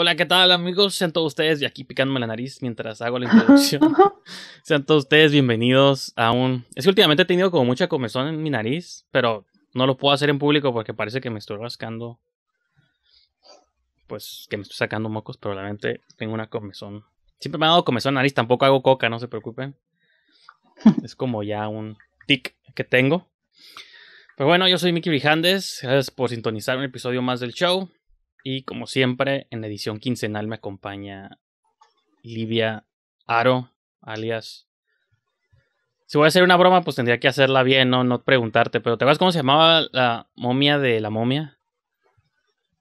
Hola, ¿qué tal amigos? Sean todos ustedes, y aquí picándome la nariz mientras hago la introducción. Sean todos ustedes bienvenidos a un... Es que últimamente he tenido como mucha comezón en mi nariz, pero no lo puedo hacer en público porque parece que me estoy rascando. Pues que me estoy sacando mocos, pero realmente tengo una comezón. Siempre me ha dado comezón en nariz, tampoco hago coca, no se preocupen. es como ya un tic que tengo. Pero bueno, yo soy Mickey Brijandes, gracias por sintonizar un episodio más del show. Y como siempre, en edición quincenal me acompaña Livia Aro, alias. Si voy a hacer una broma, pues tendría que hacerla bien, no, no preguntarte. Pero ¿te acuerdas cómo se llamaba la momia de la momia?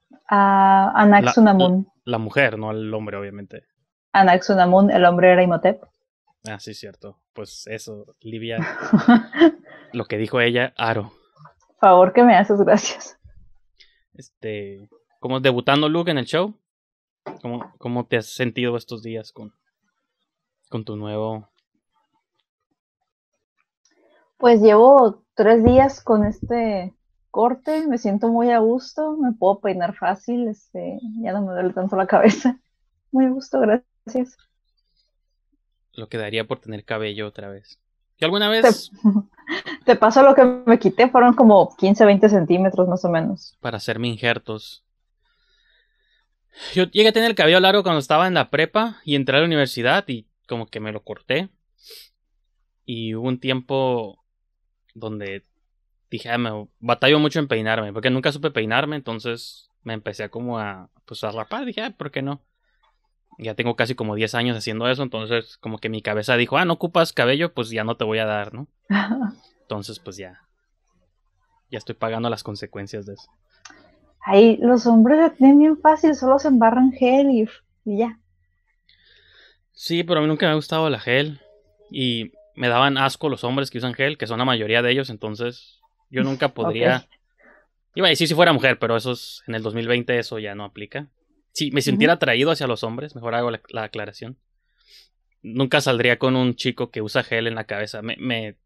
Uh, ah, Anaxunamun. La, mujer, no el hombre, obviamente. Anaxunamun, el hombre era Imhotep. Ah, sí, cierto. Pues eso, Livia. lo que dijo ella, Aro. Favor que me haces, gracias. Este como debutando Luke en el show, ¿cómo, cómo te has sentido estos días con, con tu nuevo? Pues llevo tres días con este corte, me siento muy a gusto, me puedo peinar fácil, este, ya no me duele tanto la cabeza. Muy a gusto, gracias. Lo que daría por tener cabello otra vez. ¿Y alguna vez? Te, te pasó lo que me quité, fueron como 15, 20 centímetros más o menos. Para hacerme injertos. Yo llegué a tener el cabello largo cuando estaba en la prepa y entré a la universidad y como que me lo corté. Y hubo un tiempo donde dije, ah, me batallo mucho en peinarme, porque nunca supe peinarme, entonces me empecé a como a, pues a rapar, dije, ah, ¿por qué no? Ya tengo casi como 10 años haciendo eso, entonces como que mi cabeza dijo, ah, no ocupas cabello, pues ya no te voy a dar, ¿no? Entonces pues ya, ya estoy pagando las consecuencias de eso. Ahí los hombres la tienen bien fácil, solo se embarran gel y, ya. Sí, pero a mí nunca me ha gustado la gel. Y me daban asco los hombres que usan gel, que son la mayoría de ellos, entonces yo nunca podría... Iba a decir si fuera mujer, pero eso es, en el 2020 eso ya no aplica. Si me sintiera atraído hacia los hombres, mejor hago la, aclaración. Nunca saldría con un chico que usa gel en la cabeza. Me, me,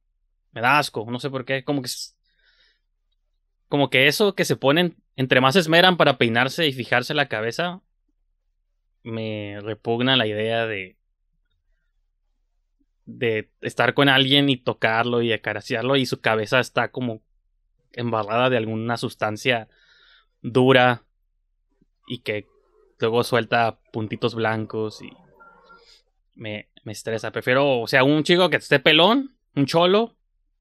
da asco, no sé por qué. Como que... Como que eso que se ponen entre más esmeran para peinarse y fijarse la cabeza, me repugna la idea de de estar con alguien y tocarlo y acariciarlo y su cabeza está como embarrada de alguna sustancia dura y que luego suelta puntitos blancos y me, me estresa. Prefiero, o sea, un chico que esté pelón, un cholo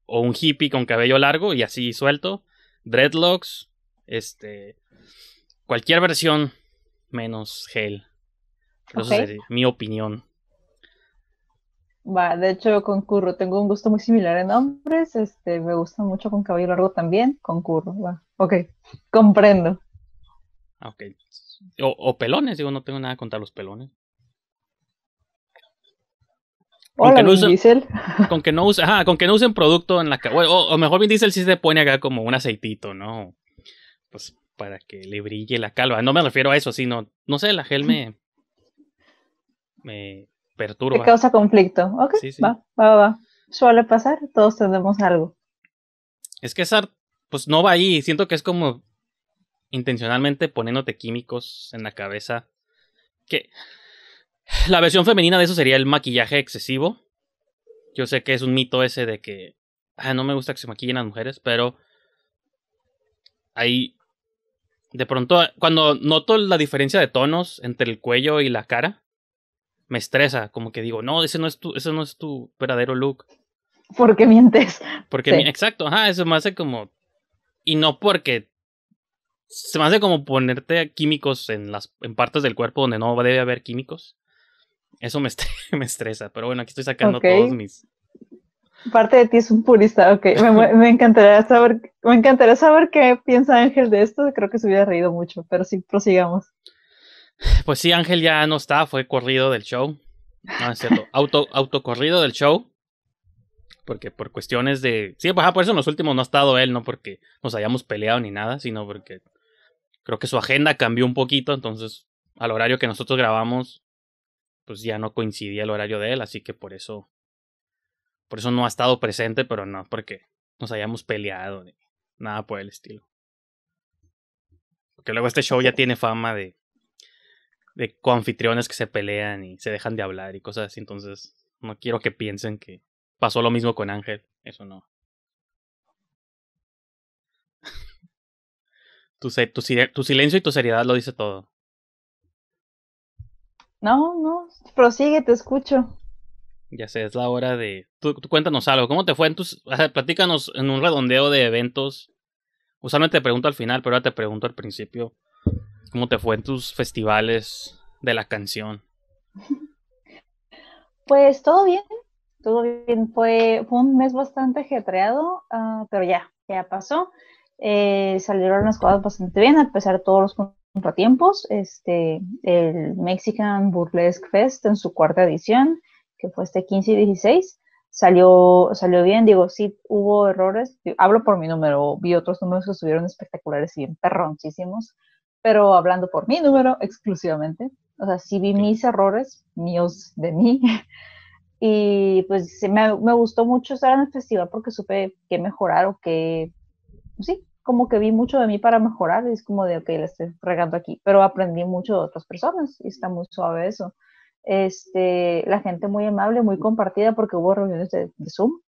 o un hippie con cabello largo y así suelto, dreadlocks este, cualquier versión menos gel mi opinión. Va, de hecho concurro, tengo un gusto muy similar en hombres, este, me gusta mucho con cabello largo también, concurro, va. Ok, comprendo. Ah, ok. O, pelones, digo, no tengo nada contra los pelones. con, que no usen, con que no usen, producto en la O, mejor bien Diesel si se pone acá como un aceitito, ¿no? pues para que le brille la calva. No me refiero a eso, sino, no sé, la gel me, me perturba. Que causa conflicto. Ok, va, va, va. Suele pasar, todos tenemos algo. Es que esa, pues no va ahí, siento que es como intencionalmente poniéndote químicos en la cabeza. Que la versión femenina de eso sería el maquillaje excesivo. Yo sé que es un mito ese de que ah, no me gusta que se maquillen las mujeres, pero hay de pronto, cuando noto la diferencia de tonos entre el cuello y la cara, me estresa, como que digo, no, ese no es tu, ese no es tu verdadero look. Porque mientes. Porque, exacto, ajá, eso me hace como, y no porque, se me hace como ponerte químicos en las, en partes del cuerpo donde no debe haber químicos. Eso me, estresa, me estresa pero bueno, aquí estoy sacando todos mis, Parte de ti es un purista, ok. Me, encantaría saber, me saber qué piensa Ángel de esto. Creo que se hubiera reído mucho, pero sí, prosigamos. Pues sí, Ángel ya no está, fue corrido del show. No, es cierto. Auto, autocorrido del show. Porque por cuestiones de. Sí, pues, por eso en los últimos no ha estado él, no porque nos hayamos peleado ni nada, sino porque creo que su agenda cambió un poquito. Entonces, al horario que nosotros grabamos, pues ya no coincidía el horario de él. Así que por eso por eso no ha estado presente, pero no porque nos hayamos peleado ni nada por el estilo. Porque luego este show ya tiene fama de, de coanfitriones que se pelean y se dejan de hablar y cosas así. Entonces, no quiero que piensen que pasó lo mismo con Ángel. Eso no. Tu, tu, silencio y tu seriedad lo dice todo. No, no, prosigue, te escucho. Ya sé, es la hora de. Tú, cuéntanos algo. ¿Cómo te fue en tus. platícanos en un redondeo de eventos. Usualmente te pregunto al final, pero ahora te pregunto al principio. ¿Cómo te fue en tus festivales de la canción? Pues todo bien. Todo bien. Fue, un mes bastante ajetreado, ah, pero ya, ya pasó. Eh, salieron las cosas bastante bien, a pesar de todos los contratiempos. Este, el Mexican Burlesque Fest en su cuarta edición que fue este 15 y 16, salió, salió bien. Digo, sí hubo errores. Hablo por mi número, vi otros números que estuvieron espectaculares y bien perronchísimos pero hablando por mi número exclusivamente. O sea, sí vi mis errores, míos de mí. Y pues me, me gustó mucho estar en el festival porque supe que mejorar o que, sí, como que vi mucho de mí para mejorar. es como de, ok, le estoy regando aquí. Pero aprendí mucho de otras personas y está muy suave eso este, la gente muy amable, muy compartida, porque hubo reuniones de, Zoom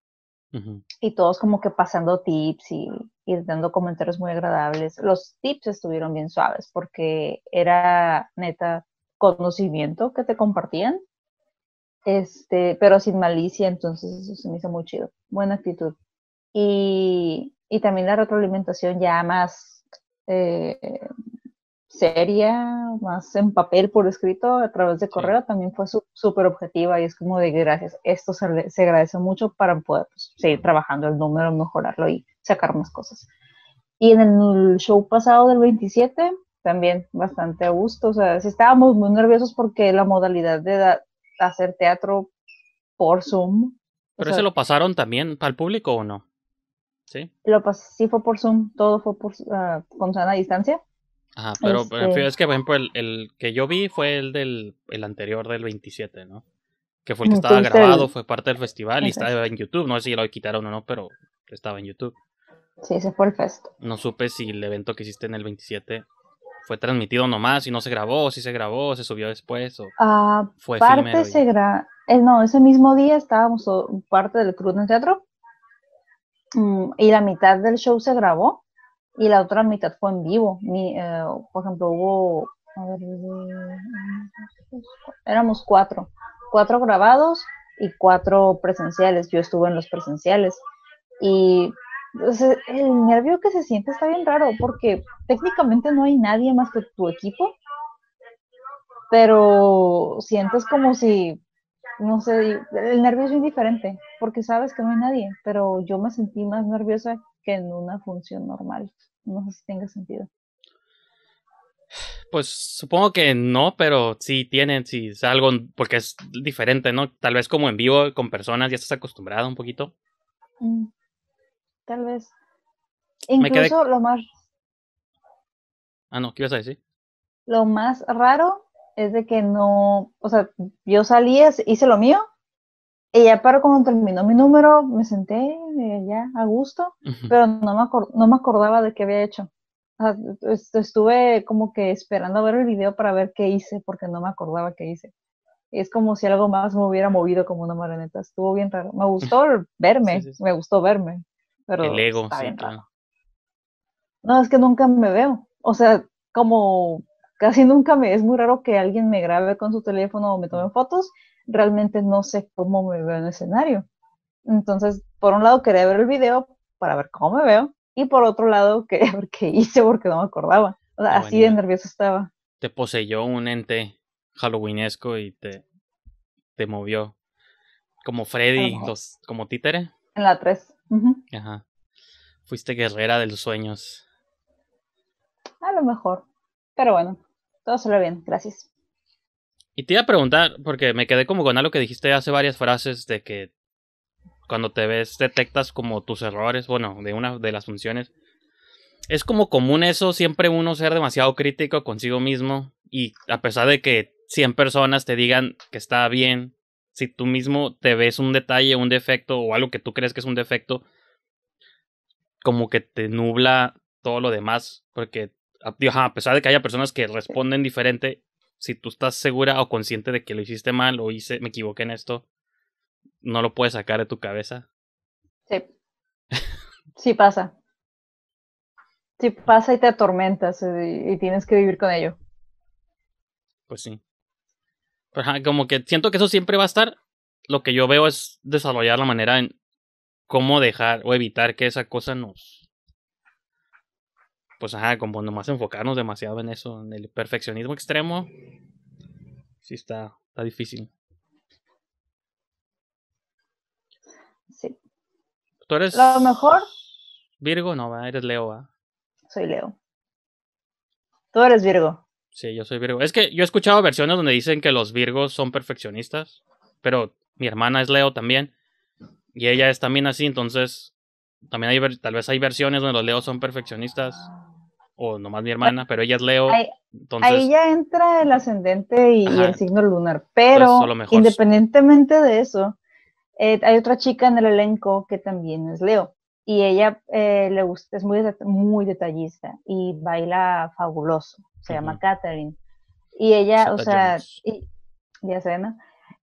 y todos como que pasando tips y, y, dando comentarios muy agradables. Los tips estuvieron bien suaves porque era neta conocimiento que te compartían, este, pero sin malicia, entonces eso se me hizo muy chido, buena actitud. Y, y también la retroalimentación ya más eh, seria, más en papel por escrito, a través de correo, también fue súper objetiva y es como de gracias, esto se, agradece mucho para poder pues, seguir trabajando el número, mejorarlo y sacar más cosas. Y en el show pasado del 27, también bastante a gusto, o sea, estábamos muy nerviosos porque la modalidad de hacer teatro por Zoom. ¿Pero se lo pasaron también al público o no? Sí. Lo pasé, sí fue por Zoom, todo fue por, ah, con sana distancia. Ajá, pero es este que, por ejemplo, el, que yo vi fue el del anterior del 27, ¿no? Que fue el que estaba grabado, fue parte del festival y estaba en YouTube. No sé si lo quitaron o no, pero estaba en YouTube. Sí, ese fue el fest. No supe si el evento que hiciste en el 27 fue transmitido nomás si no se grabó, si se grabó, se subió después o ah, fue parte se eh, no, ese mismo día estábamos parte del crew en teatro mm, y la mitad del show se grabó y la otra mitad fue en vivo. Mi, eh, por ejemplo, hubo, éramos cuatro, cuatro grabados y cuatro presenciales. Yo estuve en los presenciales y el nervio que se siente está bien raro porque técnicamente no hay nadie más que tu equipo, pero sientes como si, no sé, el nervio es indiferente porque sabes que no hay nadie, pero yo me sentí más nerviosa que en una función normal. No sé si tenga sentido. Pues supongo que no, pero sí tienen, si es algo, porque es diferente, ¿no? Tal vez como en vivo con personas ya estás acostumbrado un poquito. Mm, tal vez. Incluso lo más. Ah, no, ¿qué ibas a decir? Lo más raro es de que no, o sea, yo salí, hice lo mío y ya para cuando terminó mi número, me senté eh, ya a gusto, pero no me, no me acordaba de qué había hecho. Ah, estuve como que esperando a ver el video para ver qué hice, porque no me acordaba qué hice. Es como si algo más me hubiera movido como una marioneta. Estuvo bien raro. Me gustó verme, me gustó verme. Pero el ego, Claro. No, es que nunca me veo. O sea, como casi nunca me... Es muy raro que alguien me grabe con su teléfono o me tome fotos realmente no sé cómo me veo en el escenario. Entonces, por un lado quería ver el video para ver cómo me veo y por otro lado quería ver qué hice porque no me acordaba. O sea, así de nervioso estaba. Te poseyó un ente halloweenesco y te, te movió como Freddy, como títere. En la 3. Ajá. Fuiste guerrera de los sueños. A lo mejor. Pero bueno, todo sale bien. Gracias. Y te iba a preguntar, porque me quedé como con algo que dijiste hace varias frases de que cuando te ves detectas como tus errores, bueno, de una de las funciones. Es como común eso, siempre uno ser demasiado crítico consigo mismo y a pesar de que 100 personas te digan que está bien, si tú mismo te ves un detalle, un defecto o algo que tú crees que es un defecto, como que te nubla todo lo demás, porque a pesar de que haya personas que responden diferente, si tú estás segura o consciente de que lo hiciste mal o hice, me equivoqué en esto, no lo puedes sacar de tu cabeza. Sí. Sí pasa. Sí pasa y te atormentas eh, y, y tienes que vivir con ello. Pues sí. Pero, como que siento que eso siempre va a estar. Lo que yo veo es desarrollar la manera en cómo dejar o evitar que esa cosa nos, pues ajá, como nomás enfocarnos demasiado en eso, en el perfeccionismo extremo, sí está, difícil. Sí. ¿Tú eres Lo mejor. Virgo, no, eres Leo, ¿verdad? Soy Leo. Tú eres Virgo. Sí, yo soy Virgo. Es que yo he escuchado versiones donde dicen que los Virgos son perfeccionistas, pero mi hermana es Leo también. Y ella es también así, entonces también hay, tal vez hay versiones donde los Leos son perfeccionistas o nomás mi hermana, pero ella es Leo. Ahí, entonces, ya entra el ascendente y, el signo lunar, pero independientemente de eso, eh, hay otra chica en el elenco que también es Leo y ella eh, le gusta, es muy, muy detallista y baila fabuloso, se llama Katherine Y ella, o sea, ya se ¿no?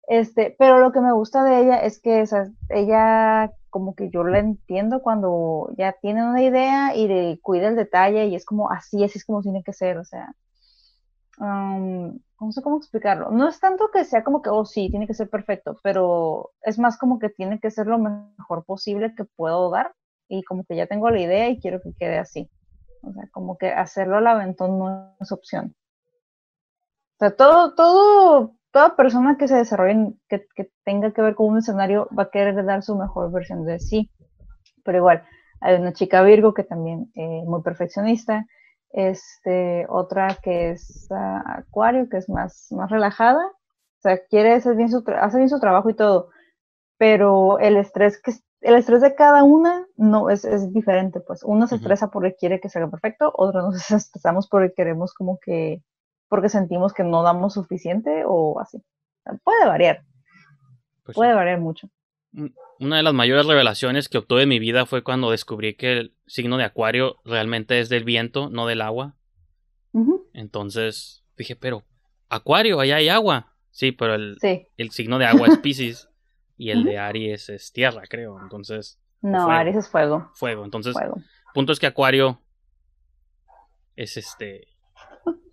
Este, pero lo que me gusta de ella es que esa, ella como que yo la entiendo cuando ya tienen una idea y cuida el detalle y es como así, así es como tiene que ser, o sea, um, no sé cómo explicarlo. No es tanto que sea como que, oh sí, tiene que ser perfecto, pero es más como que tiene que ser lo mejor posible que puedo dar y como que ya tengo la idea y quiero que quede así. O sea, como que hacerlo al aventón no es opción. O sea, todo, todo toda persona que se desarrolle, que, tenga que ver con un escenario, va a querer dar su mejor versión de sí. Pero igual, hay una chica Virgo que también es eh, muy perfeccionista, este, otra que es ah, Acuario, que es más, más relajada, o sea, quiere hacer bien, su hace bien su trabajo y todo, pero el estrés que el estrés de cada una no es, diferente, pues uno se estresa porque quiere que salga perfecto, otro nos estresamos porque queremos como que porque sentimos que no damos suficiente o así. Puede variar. Pues puede variar mucho. Una de las mayores revelaciones que obtuve en mi vida fue cuando descubrí que el signo de Acuario realmente es del viento, no del agua. Entonces dije, pero Acuario, allá hay agua. Sí, pero el, el signo de agua es Pisces y el de Aries es tierra, creo. Entonces. No, Aries es fuego. Fuego. Entonces, punto es que Acuario es este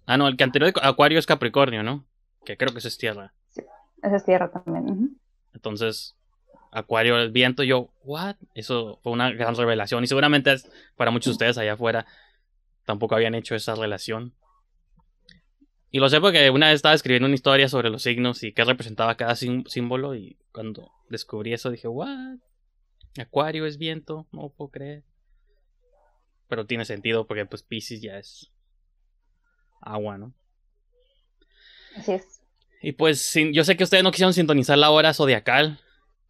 Ah, no, el que anterior Acuario es Capricornio, ¿no? Que creo que eso es tierra. Sí, eso es tierra también. Entonces, Acuario, es viento, yo, ¿what? Eso fue una gran revelación. Y seguramente para muchos de ustedes allá afuera tampoco habían hecho esa relación. Y lo sé porque una vez estaba escribiendo una historia sobre los signos y qué representaba cada símbolo. Y cuando descubrí eso dije, ¿what? Acuario es viento, no puedo creer. Pero tiene sentido porque pues Pisces ya es agua, ¿no? Así es. Y pues yo sé que ustedes no quisieron sintonizar la hora zodiacal,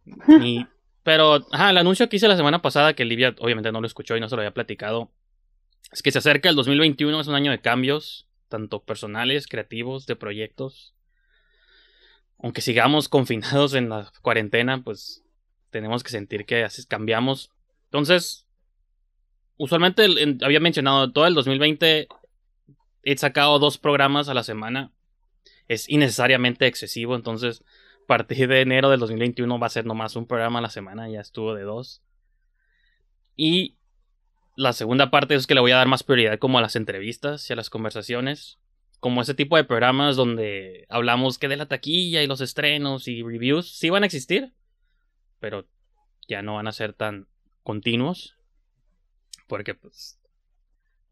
pero ajá, el anuncio que hice la semana pasada, que Livia obviamente no lo escuchó y no se lo había platicado, es que se acerca el 2021, es un año de cambios, tanto personales, creativos, de proyectos. Aunque sigamos confinados en la cuarentena, pues tenemos que sentir que así cambiamos. Entonces, usualmente había mencionado todo el 2020 he sacado dos programas a la semana. Es innecesariamente excesivo, entonces a partir de enero del 2021 va a ser nomás un programa a la semana, ya estuvo de dos. Y la segunda parte es que le voy a dar más prioridad como a las entrevistas y a las conversaciones. Como ese tipo de programas donde hablamos que de la taquilla y los estrenos y reviews sí van a existir, pero ya no van a ser tan continuos. Porque pues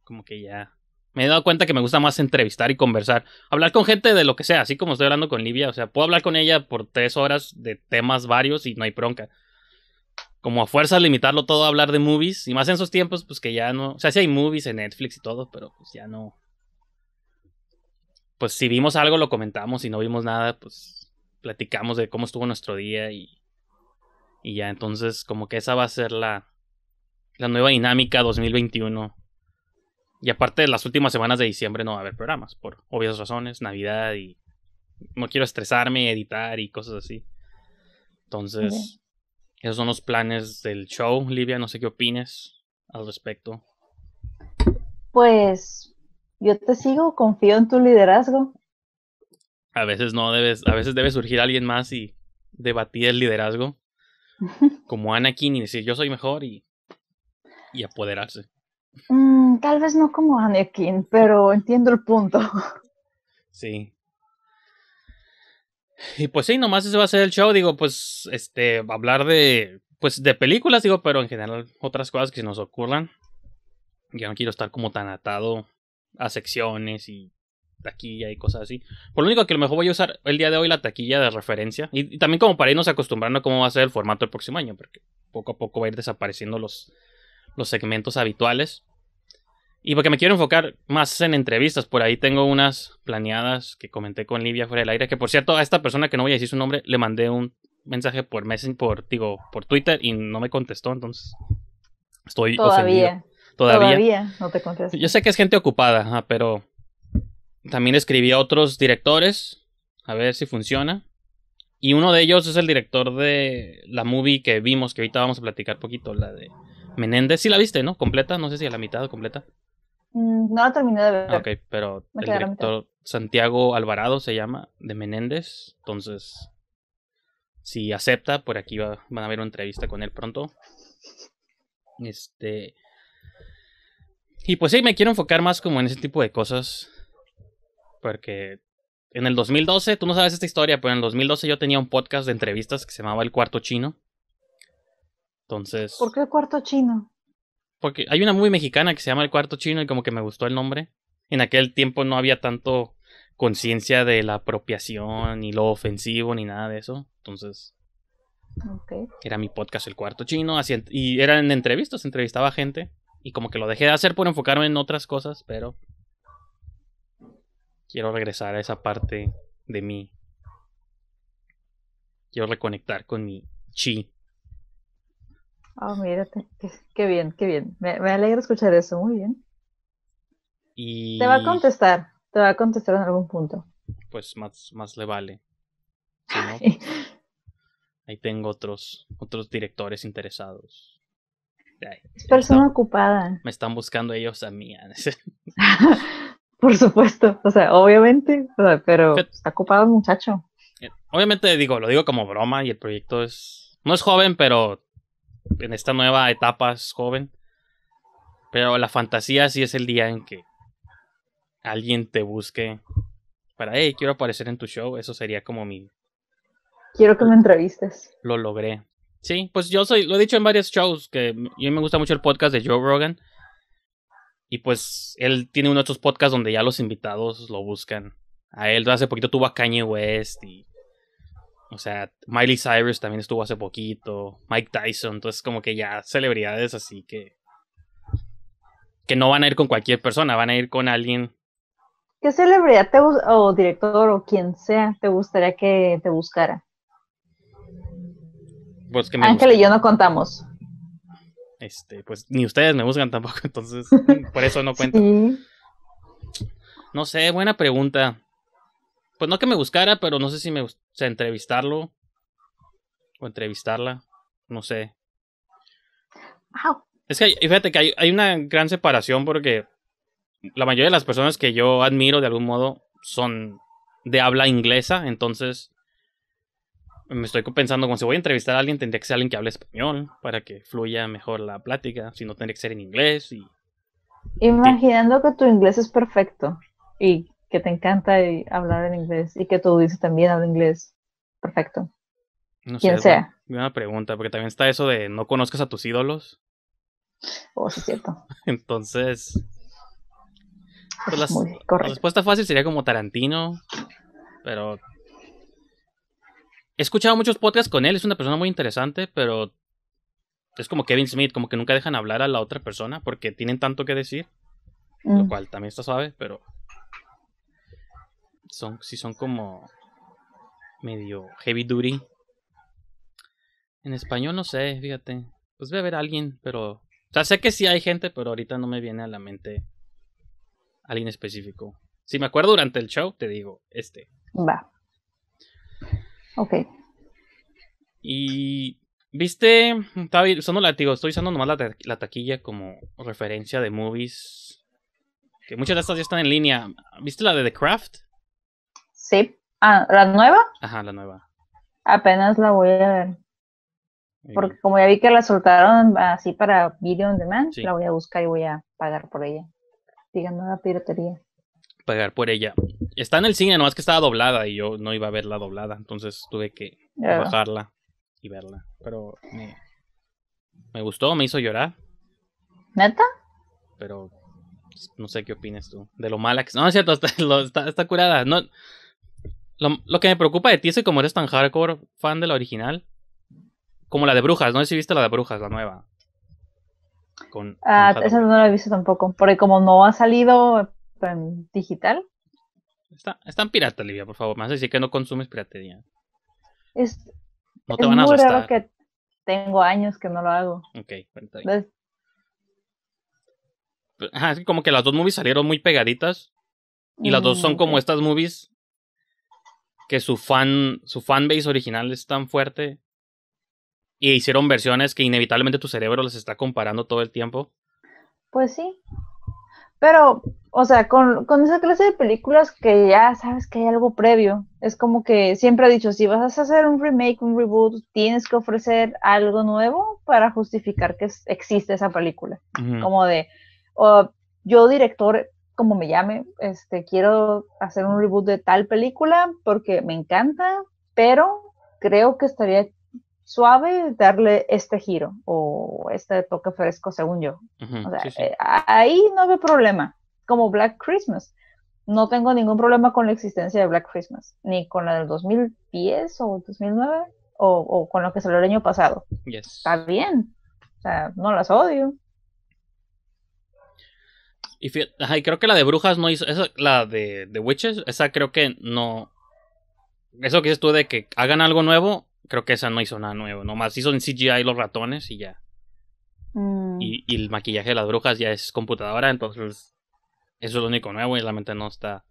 como que ya me he dado cuenta que me gusta más entrevistar y conversar. Hablar con gente de lo que sea, así como estoy hablando con Livia. O sea, puedo hablar con ella por tres horas de temas varios y no hay bronca. Como a fuerza limitarlo todo a hablar de movies. Y más en esos tiempos, pues que ya no. O sea, sí hay movies en Netflix y todo, pero pues ya no. Pues si vimos algo, lo comentamos. y no vimos nada, pues platicamos de cómo estuvo nuestro día y. Y ya, entonces, como que esa va a ser la. La nueva dinámica 2021 y aparte, de las últimas semanas de diciembre no va a haber programas, por obvias razones, Navidad y no quiero estresarme, editar y cosas así. Entonces, esos son los planes del show. Livia, no sé qué opines al respecto. Pues yo te sigo, confío en tu liderazgo. A veces no debes, a veces debe surgir alguien más y debatir el liderazgo. Como Anakin y decir yo soy mejor y apoderarse. Mm, tal vez no como Anakin, pero entiendo el punto. Sí. Y pues sí, nomás ese va a ser el show, digo, pues, este, hablar de, pues, de películas, digo, pero en general otras cosas que se nos ocurran. Yo no quiero estar como tan atado a secciones y taquilla y cosas así. Por lo único que a lo mejor voy a usar el día de hoy la taquilla de referencia. Y, también como para irnos acostumbrando a cómo va a ser el formato el próximo año. Porque poco a poco va a ir desapareciendo los, los segmentos habituales. Y porque me quiero enfocar más en entrevistas, por ahí tengo unas planeadas que comenté con Livia fuera del aire, que por cierto, a esta persona que no voy a decir su nombre, le mandé un mensaje por Messenger, por, por Twitter y no me contestó, entonces estoy Todavía. Todavía. Todavía no te contesto. Yo sé que es gente ocupada, pero también escribí a otros directores, a ver si funciona. Y uno de ellos es el director de la movie que vimos, que ahorita vamos a platicar poquito, la de Menéndez. Sí la viste, ¿no? Completa, no sé si a la mitad completa. Mm, no la terminé de ver. Ok, pero el director Santiago Alvarado se llama, de Menéndez. Entonces, si acepta, por aquí van a haber una entrevista con él pronto. Este. Y pues sí, me quiero enfocar más como en ese tipo de cosas. Porque en el 2012, tú no sabes esta historia, pero en el 2012 yo tenía un podcast de entrevistas que se llamaba El Cuarto Chino. Entonces. ¿Por qué el Cuarto Chino? porque hay una muy mexicana que se llama El Cuarto Chino y como que me gustó el nombre. En aquel tiempo no había tanto conciencia de la apropiación ni lo ofensivo ni nada de eso. Entonces, era mi podcast El Cuarto Chino y eran entrevistas, entrevistaba gente y como que lo dejé de hacer por enfocarme en otras cosas, pero quiero regresar a esa parte de mí. Quiero reconectar con mi chi oh, ah, mírate, qué, bien, qué bien. Me, alegra escuchar eso, muy bien. Y... Te va a contestar, te va a contestar en algún punto. Pues más, más le vale. ahí tengo otros, otros directores interesados. es persona ocupada. Me están buscando ellos a mí. Por supuesto, o sea, obviamente, pero está ocupado el muchacho. Eh, obviamente digo, lo digo como broma y el proyecto es... No es joven, pero en esta nueva etapa es joven. Pero la fantasía sí es el día en que alguien te busque para, hey, quiero aparecer en tu show. Eso sería como mi... Quiero que me entrevistes. Lo logré. Sí, pues yo soy, lo he dicho en varios shows, que a mí me gusta mucho el podcast de Joe Rogan. Y pues él tiene uno de esos podcasts donde ya los invitados lo buscan. A él hace poquito tuvo a Kanye West y o sea, Miley Cyrus también estuvo hace poquito, Mike Tyson, entonces como que ya celebridades así que que no van a ir con cualquier persona, van a ir con alguien. ¿Qué celebridad te o director o quien sea te gustaría que te buscara? Pues que Ángel y yo no contamos. Este, pues ni ustedes me buscan tampoco, entonces por eso no cuento. No sé, buena pregunta. Pues no que me buscara, pero no sé si me. O entrevistarlo. O entrevistarla. No sé. Es que fíjate que hay, una gran separación porque la mayoría de las personas que yo admiro de algún modo son de habla inglesa, entonces me estoy pensando como si voy a entrevistar a alguien, tendría que ser alguien que hable español para que fluya mejor la plática, si no tendría que ser en inglés y... Imaginando que tu inglés es perfecto y que te encanta hablar en inglés y que tú dices también habla inglés perfecto. No Quien sea. Una, pregunta, porque también está eso de no conozcas a tus ídolos. Oh, sí, pues, es cierto. Entonces. la respuesta fácil sería como Tarantino, pero. He escuchado muchos podcasts con él, es una persona muy interesante, pero. Es como Kevin Smith, como que nunca dejan hablar a la otra persona porque tienen tanto que decir. Lo mm. cual también está suave, pero si son como medio heavy duty. En español no sé, fíjate. Pues voy a ver alguien, pero. O sea, sé que sí hay gente, pero ahorita no me viene a la mente alguien específico. Si me acuerdo durante el show, te digo este. Va. Ok. Y. ¿Viste? Estaba usando la, digo, estoy usando nomás la, la, taquilla como referencia de movies. Que muchas de estas ya están en línea. ¿Viste la de The Craft? Sí. Ah, ¿la nueva? Ajá, la nueva. Apenas la voy a ver. Porque como ya vi que la soltaron así para video on demand, la voy a buscar y voy a pagar por ella. Digan la piratería. Pagar por ella. Está en el cine, no es que estaba doblada y yo no iba a verla doblada, entonces tuve que bajarla y verla. Pero me, gustó, me hizo llorar. ¿Neta? Pero pues, no sé qué opinas tú. De lo mala que... No, es cierto, está, está, está curada. No, lo, que me preocupa de ti es que como eres tan hardcore fan de la original, como la de Brujas, no sé si viste la de Brujas, la nueva. ah, esa no la he visto tampoco, porque como no ha salido en digital. Está, en pirata, Livia, por favor, me vas decir que no consumes piratería. Es, no te van a muy Raro que tengo años que no lo hago. Ok, cuéntame. es como que las dos movies salieron muy pegaditas. Y las dos son mm, como estas movies que su fan, su fanbase original es tan fuerte y hicieron versiones que inevitablemente tu cerebro las está comparando todo el tiempo. Pues sí. Pero, o sea, con, esa clase de películas que ya sabes que hay algo previo, es como que siempre ha dicho, si vas a hacer un remake, un reboot, tienes que ofrecer algo nuevo para justificar que existe esa película. Como de, yo director como me llame, este, quiero hacer un reboot de tal película porque me encanta, pero creo que estaría suave darle este giro o este toque fresco, según yo. o sea, eh, ahí no veo problema, como Black Christmas. No tengo ningún problema con la existencia de Black Christmas, ni con la del 2010 o 2009, o, con lo que salió el año pasado. Está bien, o sea, no las odio. Y, creo que la de brujas no hizo. Esa, la de, Witches, esa creo que no. Eso que dices tú de que hagan algo nuevo, creo que esa no hizo nada nuevo. Nomás hizo en CGI los ratones y ya. Mm. Y, el maquillaje de las brujas ya es computadora, entonces. Eso es lo único nuevo y la mente no está.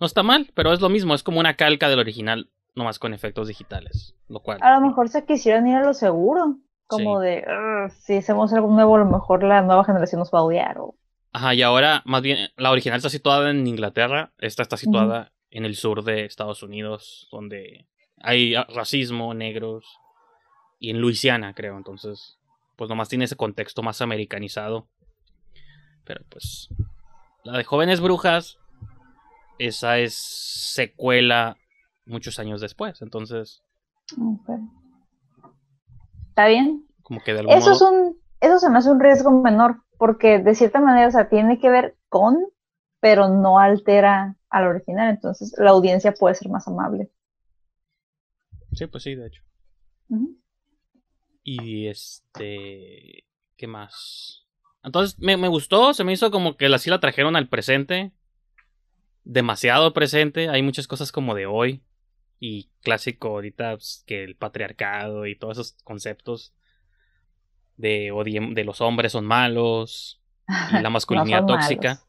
No está mal, pero es lo mismo, es como una calca del original, nomás con efectos digitales. Lo cual. A lo mejor se quisieran ir a lo seguro. Como de, si hacemos algo nuevo, a lo mejor la nueva generación nos va a odiar. O Ajá, y ahora, más bien, la original está situada en Inglaterra, esta está situada en el sur de Estados Unidos, donde hay ah, racismo, negros, y en Luisiana, creo, entonces, pues nomás tiene ese contexto más americanizado. Pero pues, la de Jóvenes Brujas, esa es secuela muchos años después, entonces... ¿Está bien? Como que eso es un... Eso se me hace un riesgo menor, porque de cierta manera, o sea, tiene que ver con, pero no altera al original, entonces la audiencia puede ser más amable. Sí, pues sí, de hecho. Y este, ¿qué más? Entonces, me, gustó, se me hizo como que así la trajeron al presente, demasiado presente, hay muchas cosas como de hoy y clásico ahorita pues, que el patriarcado y todos esos conceptos de, de los hombres son malos, la masculinidad tóxica.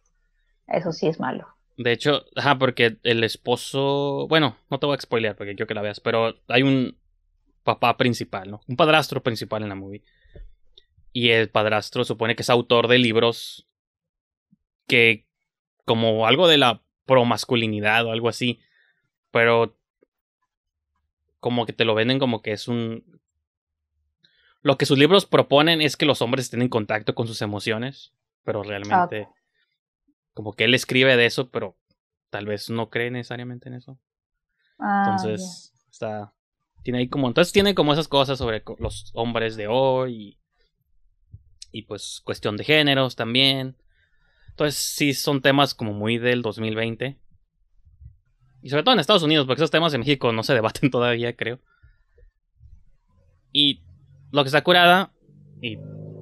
Eso sí es malo. De hecho, ajá, porque el esposo, bueno, no te voy a spoilear porque quiero que la veas, pero hay un papá principal, ¿no? Un padrastro principal en la movie. Y el padrastro supone que es autor de libros que como algo de la promasculinidad o algo así, pero como que te lo venden como que es un lo que sus libros proponen es que los hombres estén en contacto con sus emociones, pero realmente ah. como que él escribe de eso, pero tal vez no cree necesariamente en eso. Ah, entonces, está tiene ahí como entonces tiene como esas cosas sobre los hombres de hoy y, y pues cuestión de géneros también. Entonces, sí son temas como muy del 2020. Y sobre todo en Estados Unidos, porque esos temas en México no se debaten todavía, creo. Y lo que está curada, y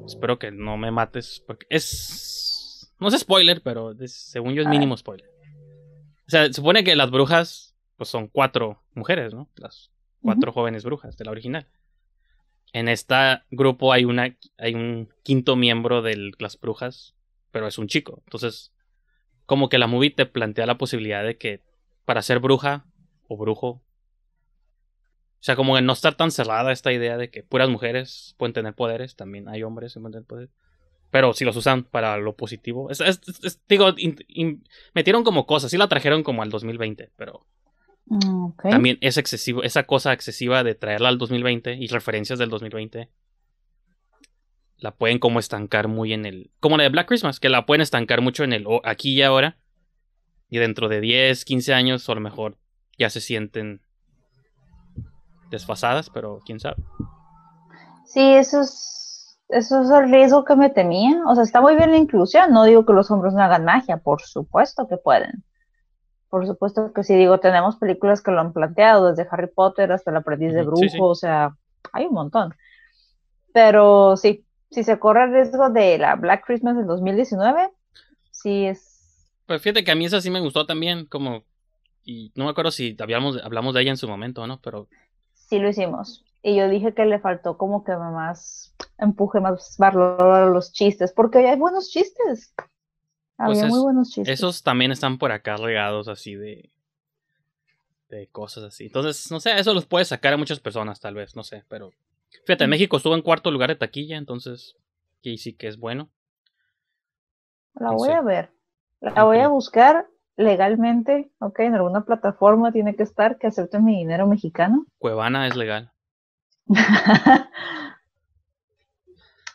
espero que no me mates, porque es... No es spoiler, pero según yo es mínimo spoiler. O sea, supone que las brujas, pues son cuatro mujeres, ¿no? Las cuatro jóvenes brujas de la original. En este grupo hay, una, hay un quinto miembro de las brujas, pero es un chico. Entonces, como que la movie te plantea la posibilidad de que para ser bruja o brujo o sea, como que no estar tan cerrada esta idea de que puras mujeres pueden tener poderes, también hay hombres que pueden tener poderes. Pero si los usan para lo positivo. digo, metieron como cosas, sí la trajeron como al 2020, pero mm, también es excesivo, esa cosa excesiva de traerla al 2020 y referencias del 2020 la pueden como estancar muy en el. Como la de Black Christmas, que la pueden estancar mucho en el aquí y ahora. Y dentro de 10, 15 años, o a lo mejor ya se sienten desfasadas, pero quién sabe. Sí, eso es, eso es el riesgo que me temía. O sea, está muy bien la inclusión. No digo que los hombres no hagan magia, por supuesto que pueden. Por supuesto que sí, digo, tenemos películas que lo han planteado, desde Harry Potter hasta El aprendiz de brujo, o sea, hay un montón. Pero sí, si se corre el riesgo de la Black Christmas del 2019, sí es. Pues fíjate que a mí esa sí me gustó también, como. Y no me acuerdo si habíamos, hablamos de ella en su momento, ¿no? Pero sí lo hicimos. Y yo dije que le faltó como que más empuje, más valor a los chistes, porque hay buenos chistes. Pues Había muy buenos chistes. Esos también están por acá regados así de, de cosas así. Entonces, no sé, eso los puede sacar a muchas personas tal vez, no sé, pero... Fíjate, mm. México estuvo en cuarto lugar de taquilla, entonces aquí sí que es bueno. La voy a ver, la voy a buscar legalmente, ok, en alguna plataforma tiene que estar que acepte mi dinero mexicano. Cuevana es legal.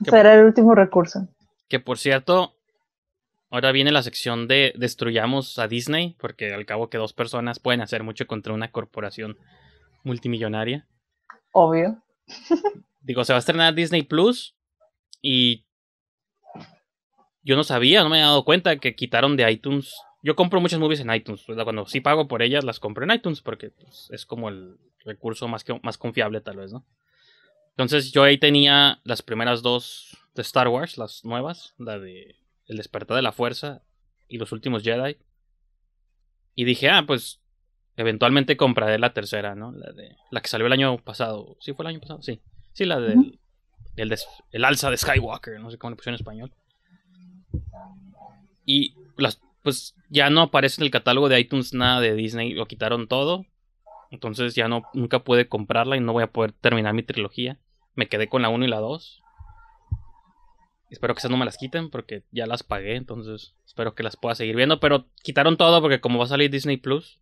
Será el último recurso. Que por cierto, ahora viene la sección de destruyamos a Disney, porque al cabo que dos personas pueden hacer mucho contra una corporación multimillonaria. Obvio. Digo, se va a estrenar Disney Plus y yo no sabía, no me había dado cuenta que quitaron de iTunes yo compro muchas movies en iTunes. Cuando sí pago por ellas, las compro en iTunes porque pues, es como el recurso más, que, más confiable, tal vez, ¿no? Entonces yo ahí tenía las primeras dos de Star Wars, las nuevas, la de El despertar de la fuerza y los últimos Jedi. Y dije, ah, pues eventualmente compraré la tercera, ¿no? La, de, la que salió el año pasado. ¿Sí fue el año pasado? Sí. Sí, la del el, alza de Skywalker, no sé cómo le pusieron en español. Y las, pues ya no aparece en el catálogo de iTunes nada de Disney, lo quitaron todo. Entonces ya no, nunca pude comprarla y no voy a poder terminar mi trilogía. Me quedé con la 1 y la 2. Espero que esas no me las quiten porque ya las pagué, entonces espero que las pueda seguir viendo. Pero quitaron todo porque como va a salir Disney Plus,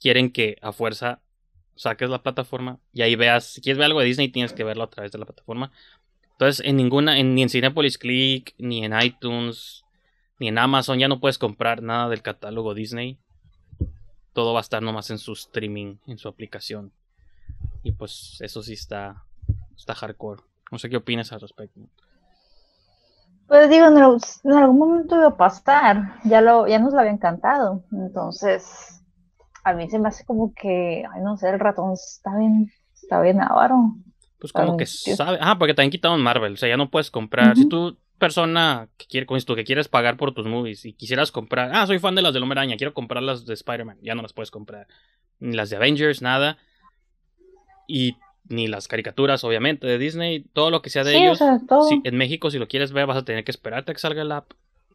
quieren que a fuerza saques la plataforma y ahí veas, si quieres ver algo de Disney tienes que verlo a través de la plataforma. Entonces en ninguna, ni en Cinepolis Click, ni en iTunes, ni en Amazon, ya no puedes comprar nada del catálogo Disney. Todo va a estar nomás en su streaming, en su aplicación. Y pues eso sí está, está hardcore. No sé qué opinas al respecto. Pues digo, en, algún momento iba a pasar, ya, lo, ya nos lo había encantado entonces a mí se me hace como que, ay no sé, el ratón está bien, está bien avaro. Pues como que sabe, ah, porque también quitaron Marvel, o sea, ya no puedes comprar, si tú persona que quiere, con esto, que quieres pagar por tus movies y quisieras comprar, ah, soy fan de las de Lomeraña, quiero comprar las de Spider-Man, ya no las puedes comprar. Ni las de Avengers, nada. Y ni las caricaturas, obviamente, de Disney, todo lo que sea de ellos. en México, si lo quieres ver, vas a tener que esperarte a que salga la app,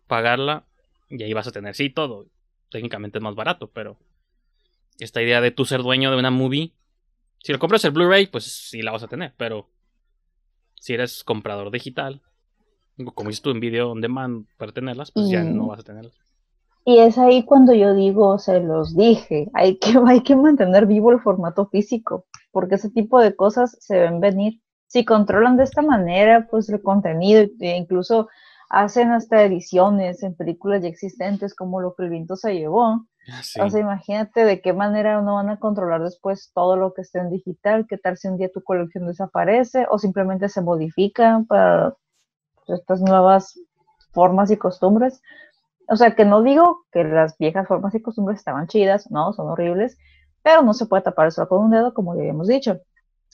pagarla, y ahí vas a tener, sí, todo. Técnicamente es más barato, pero esta idea de tú ser dueño de una movie, si lo compras el Blu-ray, pues sí la vas a tener, pero si eres comprador digital, como hiciste un video donde man para tenerlas, pues ya no vas a tenerlas. Y es ahí cuando yo digo, se los dije, hay que, hay que mantener vivo el formato físico, porque ese tipo de cosas se ven venir. Si controlan de esta manera, pues el contenido, e incluso hacen hasta ediciones en películas ya existentes, como lo que el viento se llevó. Ah, Entonces imagínate de qué manera no van a controlar después todo lo que esté en digital, qué tal si un día tu colección desaparece o simplemente se modifica para estas nuevas formas y costumbres. O sea, que no digo que las viejas formas y costumbres estaban chidas, no, son horribles, pero no se puede tapar eso con un dedo, como ya habíamos dicho.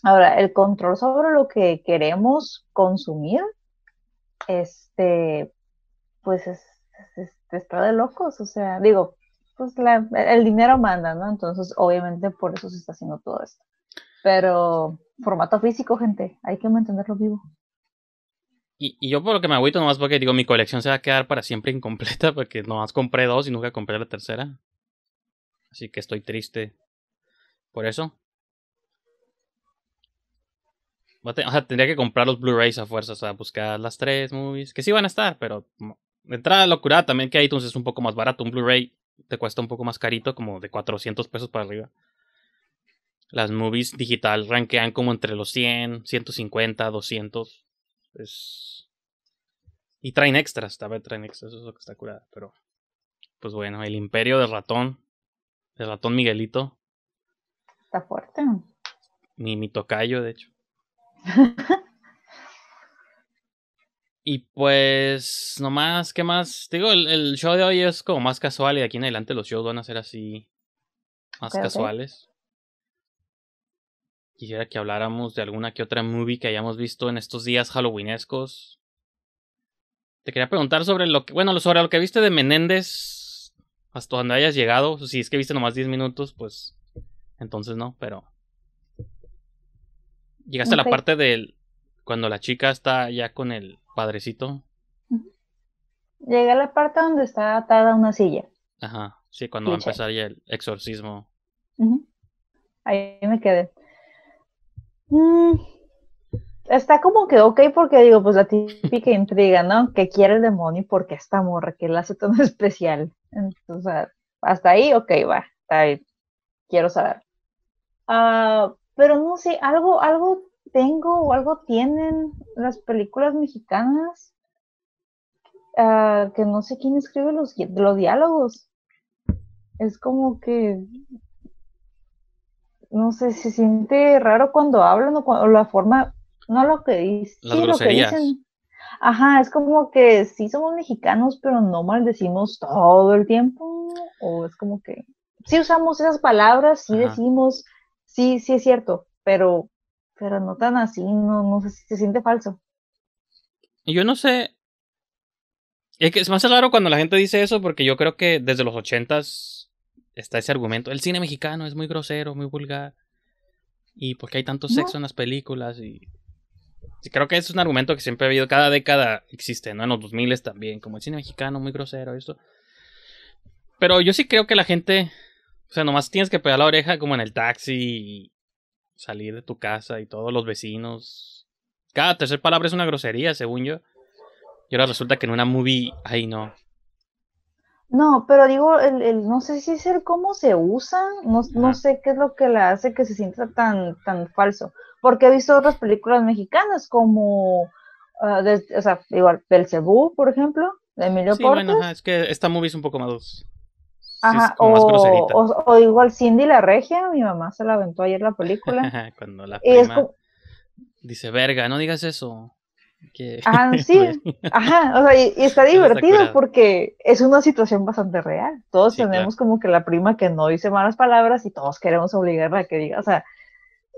Ahora, el control sobre lo que queremos consumir, este, pues está de locos, o sea, digo, pues el dinero manda, ¿no? Entonces, obviamente por eso se está haciendo todo esto. Pero formato físico, gente, hay que mantenerlo vivo. Y, yo por lo que me agüito nomás porque digo, mi colección se va a quedar para siempre incompleta porque nomás compré dos y nunca compré la tercera. Así que estoy triste por eso. O sea, tendría que comprar los Blu-rays a fuerza, o sea, buscar las tres movies, que sí van a estar, pero de entrada locura también que iTunes es un poco más barato, un Blu-ray te cuesta un poco más carito, como de 400 pesos para arriba. Las movies digital rankean como entre los 100, 150, 200. Es y traen extras, tal vez traen extras, eso que está curado, Pero, pues bueno, el imperio del ratón, del ratón Miguelito. Está fuerte. Ni mi tocayo, de hecho. y pues, nomás, ¿qué más? digo, el, show de hoy es como más casual y de aquí en adelante los shows van a ser así, más casuales. Quisiera que habláramos de alguna que otra movie que hayamos visto en estos días halloweenescos te quería preguntar sobre lo que, bueno, sobre lo que viste de Menéndez hasta donde hayas llegado. Si es que viste nomás 10 minutos, pues entonces no, pero... Llegaste a la parte del... Cuando la chica está ya con el padrecito. Llegué a la parte donde está atada una silla. Ajá, sí, cuando va a empezar ya el exorcismo. Ahí me quedé. Mm, está como que ok, porque digo, pues la típica intriga, ¿no? Que quiere el demonio porque esta morra que la hace tan especial. Entonces, hasta ahí, ok, va, Quiero saber. Ah, pero no sé, algo, algo tengo o algo tienen las películas mexicanas ah, que no sé quién escribe los, los diálogos. Es como que no sé, se siente raro cuando hablan o la forma no lo que dicen, lo que Ajá, es como que sí somos mexicanos, pero no maldecimos todo el tiempo, o es como que sí usamos esas palabras, sí decimos, sí, sí es cierto, pero, pero no tan así, no, no sé si se siente falso. Yo no sé. Es que es más raro cuando la gente dice eso, porque yo creo que desde los ochentas está ese argumento. El cine mexicano es muy grosero, muy vulgar. Y porque hay tanto sexo en las películas y creo que es un argumento que siempre ha habido, cada década existe, ¿no? En los 2000 también, como el cine mexicano, muy grosero, eso. Pero yo sí creo que la gente, o sea, nomás tienes que pegar la oreja como en el taxi salir de tu casa y todos los vecinos. Cada tercer palabra es una grosería, según yo. Y ahora resulta que en una movie, ay no, no, pero digo, el, el, no sé si es el cómo se usa, no, sé qué es lo que la hace que se sienta tan, tan falso, porque he visto otras películas mexicanas como, ah, o sea, igual, Belcebú, por ejemplo, de Emilio sí, Bueno, es que esta movie es un poco más... Ajá, o, o, o, igual Cindy la Regia, mi mamá se la aventó ayer la película. Cuando la prima dice, verga, no digas eso. Ah, sí, pues, ajá, o sea, y, está divertido porque es una situación bastante real. Todos tenemos como que la prima que no dice malas palabras y todos queremos obligarla a que diga, o sea,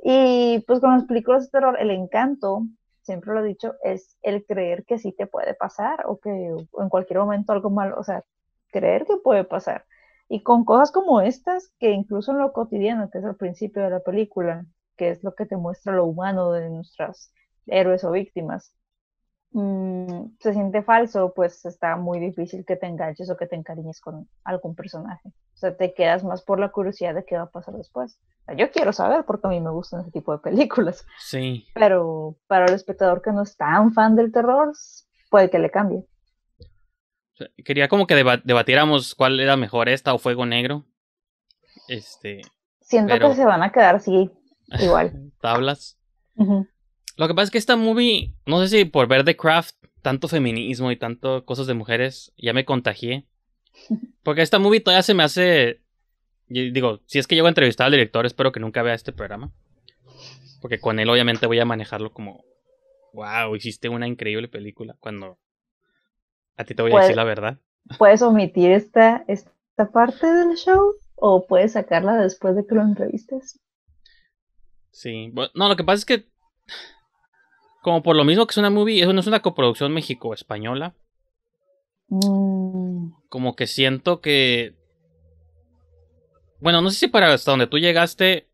y pues con las películas de terror, el encanto, siempre lo he dicho, es el creer que sí te puede pasar o que en cualquier momento algo malo, o sea, creer que puede pasar. Y con cosas como estas, que incluso en lo cotidiano, que es el principio de la película, que es lo que te muestra lo humano de nuestras héroes o víctimas, Mm, se siente falso, pues está muy difícil que te enganches o que te encariñes con algún personaje. O sea, te quedas más por la curiosidad de qué va a pasar después. yo quiero saber porque a mí me gustan ese tipo de películas. Sí. Pero para el espectador que no es tan fan del terror, puede que le cambie. Quería como que debatiéramos cuál era mejor, esta o Fuego Negro. Este. Siento que se van a quedar así, igual. Tablas. Ajá. Lo que pasa es que esta movie, no sé si por ver The Craft, tanto feminismo y tanto cosas de mujeres, ya me contagié. Porque esta movie todavía se me hace. Digo, si es que llego a entrevistar al director, espero que nunca vea este programa. Porque con él, obviamente, voy a manejarlo como. ¡Wow! Hiciste una increíble película. Cuando a ti te voy a decir pues, la verdad. ¿Puedes omitir esta, esta parte del show? ¿O puedes sacarla después de que lo entrevistes? Sí. no, lo que pasa es que como por lo mismo que es una movie, eso no es una coproducción México-española. Mm. Como que siento que. Bueno, no sé si para hasta donde tú llegaste.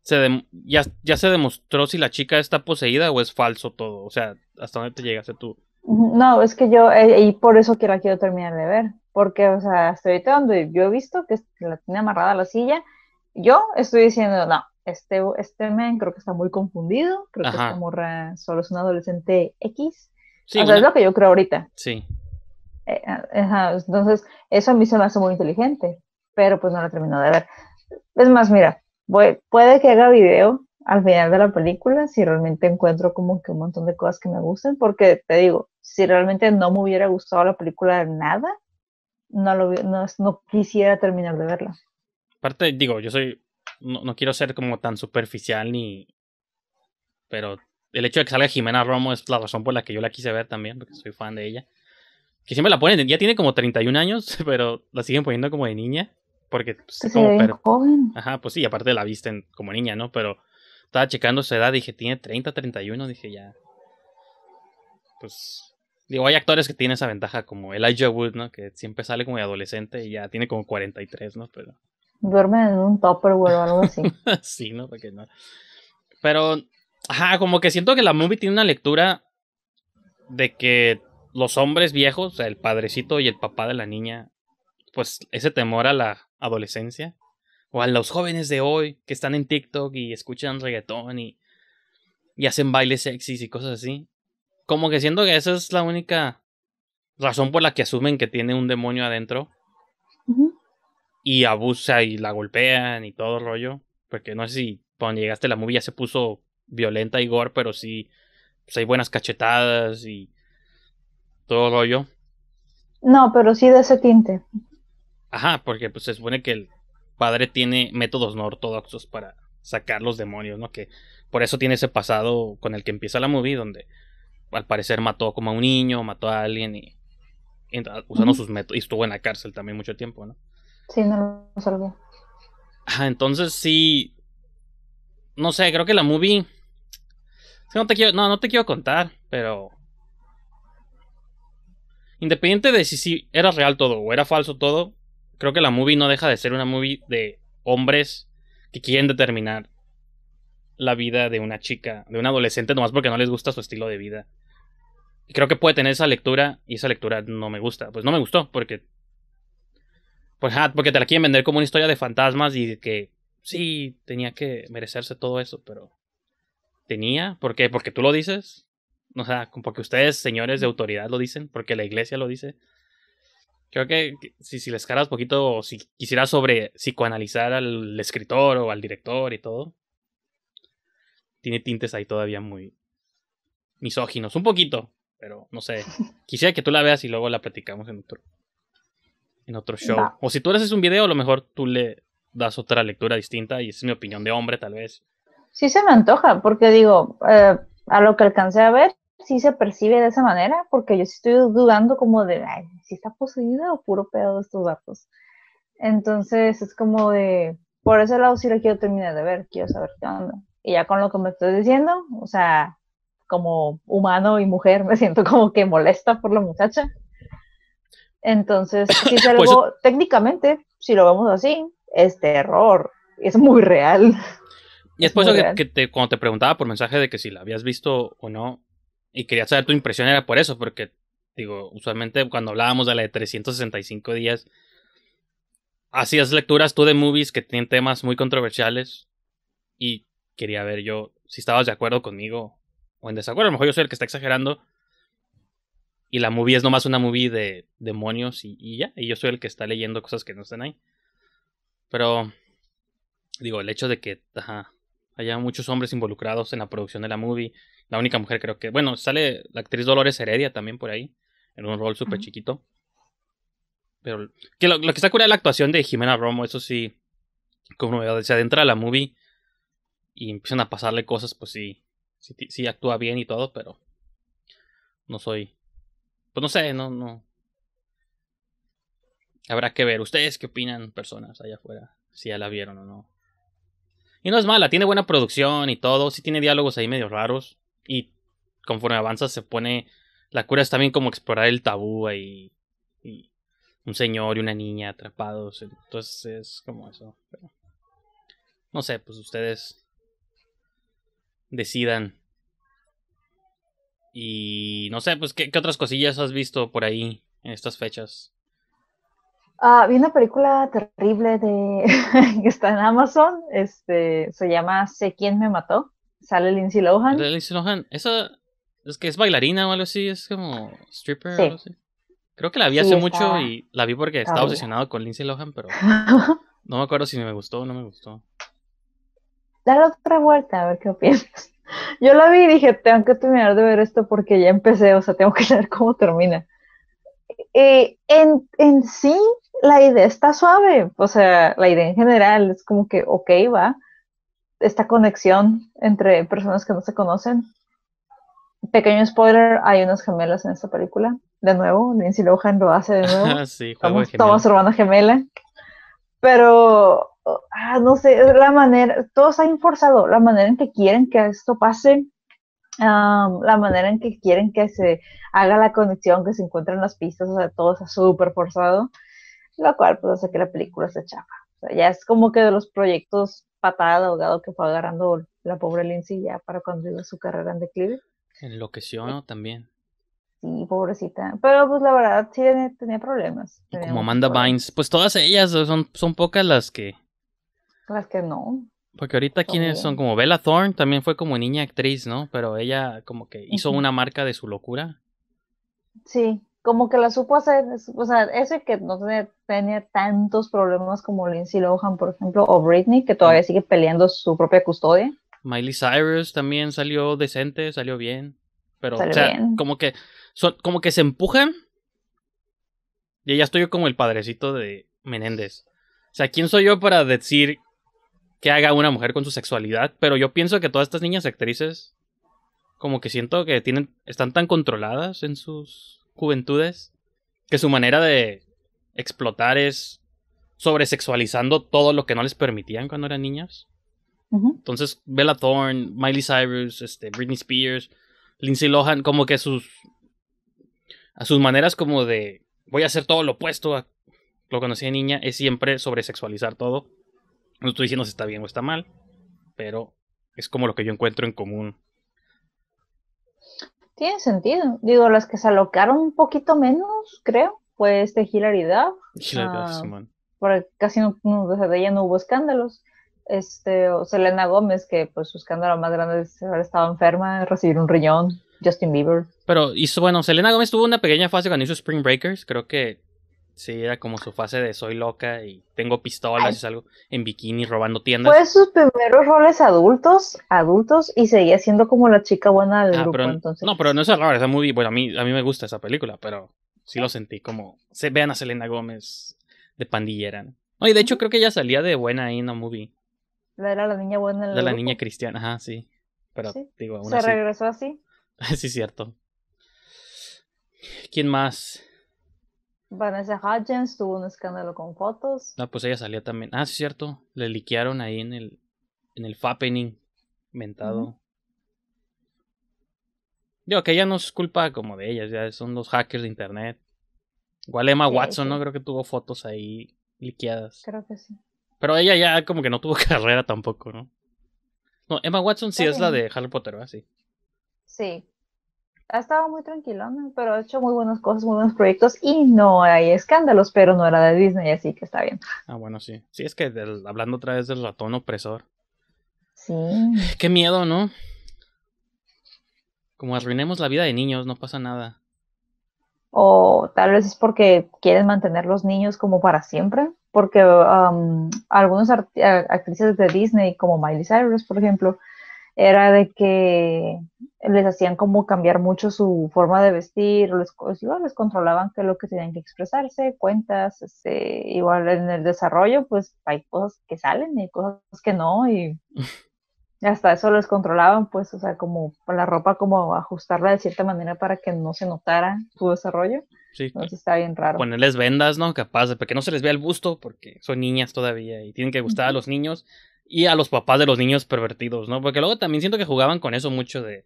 Se ya, se demostró si la chica está poseída o es falso todo. O sea, hasta donde te llegaste tú. No, es que yo, eh, y por eso que quiero terminar de ver. Porque, o sea, hasta ahorita donde yo he visto que la tiene amarrada a la silla, yo estoy diciendo, no, este, este creo que está muy confundido, creo que morra solo es un adolescente X. o sea, es lo que yo creo ahorita. Sí. Eh, eh, entonces, eso a mí se me hace muy inteligente, pero pues no lo termino de ver. Es más, mira, puede que haga video al final de la película si realmente encuentro como que un montón de cosas que me gusten, porque te digo, si realmente no me hubiera gustado la película de nada, no, lo, no quisiera terminar de verla. Aparte, digo, yo soy no, quiero ser como tan superficial ni. Pero el hecho de que salga Jimena Romo es la razón por la que yo la quise ver también, porque soy fan de ella. Que siempre la ponen, ya tiene como 31 años, pero la siguen poniendo como de niña. Porque pues, como joven. Ajá, pues sí, aparte la visten como niña, ¿no? Pero estaba checando su edad, dije, tiene 30, 31, dije ya. Pues Digo, hay actores que tienen esa ventaja, como Elijah Wood, ¿no? Que siempre sale como de adolescente y ya tiene como 43, ¿no? Pero duermen en un topperware o algo así. sí, no, porque no. Pero, ajá, como que siento que la movie tiene una lectura de que los hombres viejos, o sea, el padrecito y el papá de la niña, pues ese temor a la adolescencia o a los jóvenes de hoy que están en TikTok y escuchan reggaetón y, y hacen bailes sexys y cosas así. Como que siento que esa es la única razón por la que asumen que tiene un demonio adentro. Ajá y abusa y la golpean y todo rollo. Porque no sé si cuando llegaste a la movie ya se puso violenta y pero sí pues, hay buenas cachetadas y todo rollo. No, pero sí de ese tinte. Ajá, porque pues se supone que el padre tiene métodos no ortodoxos para sacar los demonios, ¿no? Que por eso tiene ese pasado con el que empieza la movie, donde al parecer mató como a un niño, mató a alguien y, ah, usando sus métodos, y estuvo en la cárcel también mucho tiempo, ¿no? Sí, no lo sabía. Entonces sí. No sé, creo que la movie. No te quiero, no, no te quiero contar, pero. Independiente de si, si era real todo o era falso todo, creo que la movie no deja de ser una movie de hombres que quieren determinar la vida de una chica, de un adolescente, nomás porque no les gusta su estilo de vida. Y creo que puede tener esa lectura y esa lectura no me gusta. Pues no me gustó porque pues, ah, porque te la quieren vender como una historia de fantasmas y que sí, tenía que merecerse todo eso, pero tenía, ¿por qué? Porque tú lo dices, o sea, porque ustedes, señores de autoridad, lo dicen, porque la iglesia lo dice. Creo que si, si les caras poquito, si quisieras sobre psicoanalizar al escritor o al director y todo, tiene tintes ahí todavía muy misóginos, un poquito, pero no sé. Quisiera que tú la veas y luego la platicamos en otro en otro show. O si tú haces un video, a lo mejor tú le das otra lectura distinta y es mi opinión de hombre, tal vez. Sí se me antoja, porque digo, eh, a lo que alcancé a ver, sí se percibe de esa manera, porque yo sí estoy dudando como de, ay, si está poseída o puro pedo estos datos. Entonces es como de, por ese lado sí lo quiero terminar de ver, quiero saber qué onda. Y ya con lo que me estoy diciendo, o sea, como humano y mujer me siento como que molesta por la muchacha. Entonces, si es pues, algo, técnicamente, si lo vemos así, este error es muy real. Y es por eso que, te, cuando te preguntaba por mensaje de que si la habías visto o no, y quería saber tu impresión, era por eso, porque, digo, usualmente cuando hablábamos de la de 365 días, hacías lecturas tú de movies que tienen temas muy controversiales, y quería ver yo si estabas de acuerdo conmigo o en desacuerdo. A lo mejor yo soy el que está exagerando, y la movie es nomás una movie de demonios y, ya. Y yo soy el que está leyendo cosas que no están ahí. Pero, digo, el hecho de que haya muchos hombres involucrados en la producción de la movie. La única mujer creo que... Bueno, sale la actriz Dolores Heredia también por ahí. En un rol súper chiquito. Pero que lo, que está curada es la actuación de Jimena Romo. Eso sí, como se adentra a la movie y empiezan a pasarle cosas, pues sí, sí, sí actúa bien y todo, pero no soy pues no sé, no, no. Habrá que ver. ¿Ustedes qué opinan, personas allá afuera? Si ya la vieron o no. Y no es mala, tiene buena producción y todo. Sí tiene diálogos ahí medio raros. Y conforme avanza se pone... La cura es también como explorar el tabú ahí. Y un señor y una niña atrapados. Entonces es como eso. no sé, pues ustedes decidan y no sé, pues, ¿qué, otras cosillas has visto por ahí en estas fechas? Ah, vi una película terrible de que está en Amazon, este, se llama Sé quién me mató, sale Lindsay Lohan. Lindsay Lohan, esa es que es bailarina o algo así, es como stripper o Creo que la vi hace mucho y la vi porque estaba obsesionado con Lindsay Lohan, pero no me acuerdo si me gustó o no me gustó. Dale otra vuelta a ver qué opinas. Yo la vi y dije, tengo que terminar de ver esto porque ya empecé, o sea, tengo que ver cómo termina. en, sí, la idea está suave, o sea, la idea en general es como que, ok, va, esta conexión entre personas que no se conocen. Pequeño spoiler, hay unas gemelas en esta película, de nuevo, Lindsay Lohan lo hace de nuevo. sí, Estamos, de gemela. Pero ah, no sé, la manera, todos han forzado la manera en que quieren que esto pase, la manera en que quieren que se haga la conexión, que se encuentren las pistas, o sea, todo está súper forzado, lo cual pues hace que la película se chapa O sea, ya es como que de los proyectos patada de ahogado que fue agarrando la pobre Lindsay ya para cuando iba su carrera en declive. Enloqueció, ¿no? También. Sí, pobrecita. Pero pues la verdad sí tenía, problemas. como Amanda Bynes. Pues todas ellas son, son pocas las que las que no. Porque ahorita quienes son como Bella Thorne también fue como niña actriz, ¿no? Pero ella como que hizo una marca de su locura. Sí, como que la supo hacer, o sea, ese que no tenía tantos problemas como Lindsay Lohan, por ejemplo, o Britney, que todavía sigue peleando su propia custodia. Miley Cyrus también salió decente, salió bien, pero o sea, como que son como que se empujan. Y ya estoy yo como el padrecito de Menéndez. O sea, ¿quién soy yo para decir que haga una mujer con su sexualidad, pero yo pienso que todas estas niñas actrices, como que siento que tienen, están tan controladas en sus juventudes, que su manera de explotar es sobresexualizando todo lo que no les permitían cuando eran niñas. Entonces, Bella Thorne, Miley Cyrus, este, Britney Spears, Lindsay Lohan, como que sus. A sus maneras como de. Voy a hacer todo lo opuesto a lo que conocí de niña. Es siempre sobresexualizar todo. No estoy diciendo si está bien o está mal, pero es como lo que yo encuentro en común. Tiene sentido. Digo, las que se alocaron un poquito menos, creo, fue este hilaridad Duff. Ah, porque casi no, desde ella no hubo escándalos. Este, Selena Gómez, que pues su escándalo más grande es haber estado enferma, recibir un riñón. Justin Bieber. Pero hizo, bueno, Selena Gómez tuvo una pequeña fase cuando hizo Spring Breakers. Creo que Sí, era como su fase de soy loca y tengo pistolas y salgo en bikini robando tiendas. Fue sus primeros roles adultos, adultos, y seguía siendo como la chica buena del ah, entonces. No, pero no es raro, esa movie, bueno, a mí, a mí me gusta esa película, pero sí lo sentí como, se vean a Selena Gómez de pandillera. ¿no? de hecho creo que ella salía de buena ahí en la movie. La era la niña buena. En La de la niña cristiana, ajá, sí. Pero digo, una Se regresó así. sí, cierto. ¿Quién más? Vanessa Hudgens tuvo un escándalo con fotos. No, ah, pues ella salía también. Ah, sí, es cierto. Le liquearon ahí en el, en el Fappening mentado. Yo que ella no es culpa como de ellas, ya son los hackers de internet. Igual Emma Watson, ¿no? Creo que tuvo fotos ahí liqueadas. Creo que sí. Pero ella ya como que no tuvo carrera tampoco, ¿no? No, Emma Watson sí, es la de Harry Potter, ¿verdad? Sí. Sí ha estado muy tranquilo, pero ha hecho muy buenas cosas, muy buenos proyectos y no hay escándalos, pero no era de Disney, así que está bien. Ah, bueno, sí. Sí, es que hablando otra vez del ratón opresor. Sí. Qué miedo, ¿no? Como arruinemos la vida de niños, no pasa nada. O tal vez es porque quieren mantener los niños como para siempre, porque algunas actrices de Disney, como Miley Cyrus, por ejemplo, era de que les hacían como cambiar mucho su forma de vestir, les, igual pues, les controlaban que lo que tenían que expresarse, cuentas, este, igual en el desarrollo, pues hay cosas que salen y cosas que no, y hasta eso les controlaban, pues, o sea, como la ropa, como ajustarla de cierta manera para que no se notara su desarrollo. Sí. Entonces está bien raro. Ponerles vendas, ¿no? Capaz, de que no se les vea el busto, porque son niñas todavía y tienen que gustar a los niños y a los papás de los niños pervertidos, ¿no? Porque luego también siento que jugaban con eso mucho de.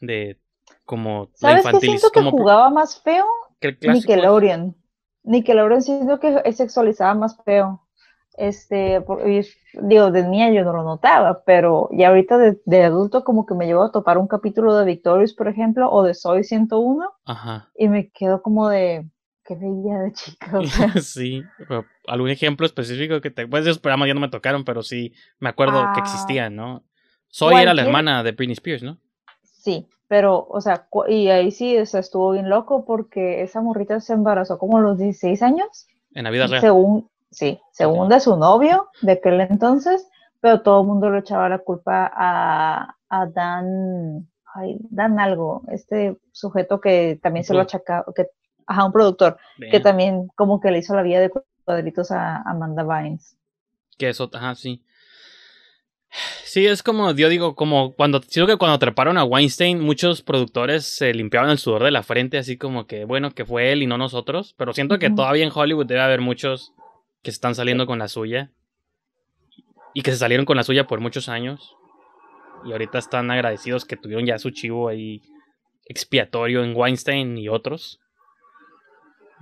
de. como. la qué siento que jugaba más feo? Nickelodeon. Nickelodeon siento que sexualizaba más feo. Este, digo, de niña yo no lo notaba, pero y ahorita de, de, adulto como que me llevo a topar un capítulo de Victorious, por ejemplo, o de Soy 101, Ajá. y me quedo como de, Qué veía de chica. O sí, algún ejemplo específico que te. Pues esos programas ya no me tocaron, pero sí me acuerdo que ah. existían, ¿no? Soy era la hermana de Britney Spears, ¿no? Sí, pero, o sea, y ahí sí estuvo bien loco porque esa morrita se embarazó como a los 16 años. En la vida real. Según, sí, según de su novio de aquel entonces, pero todo el mundo le echaba la culpa a, a Dan. Dan algo, este sujeto que también se lo achacaba, que ajá, un productor, que también como que le hizo la vida de cuadritos a Amanda Vines. Que eso, ajá, sí. Sí, es como, yo digo, como cuando, siento que cuando atraparon a Weinstein, muchos productores se limpiaban el sudor de la frente, así como que, bueno, que fue él y no nosotros, pero siento que todavía en Hollywood debe haber muchos que se están saliendo con la suya y que se salieron con la suya por muchos años y ahorita están agradecidos que tuvieron ya su chivo ahí expiatorio en Weinstein y otros.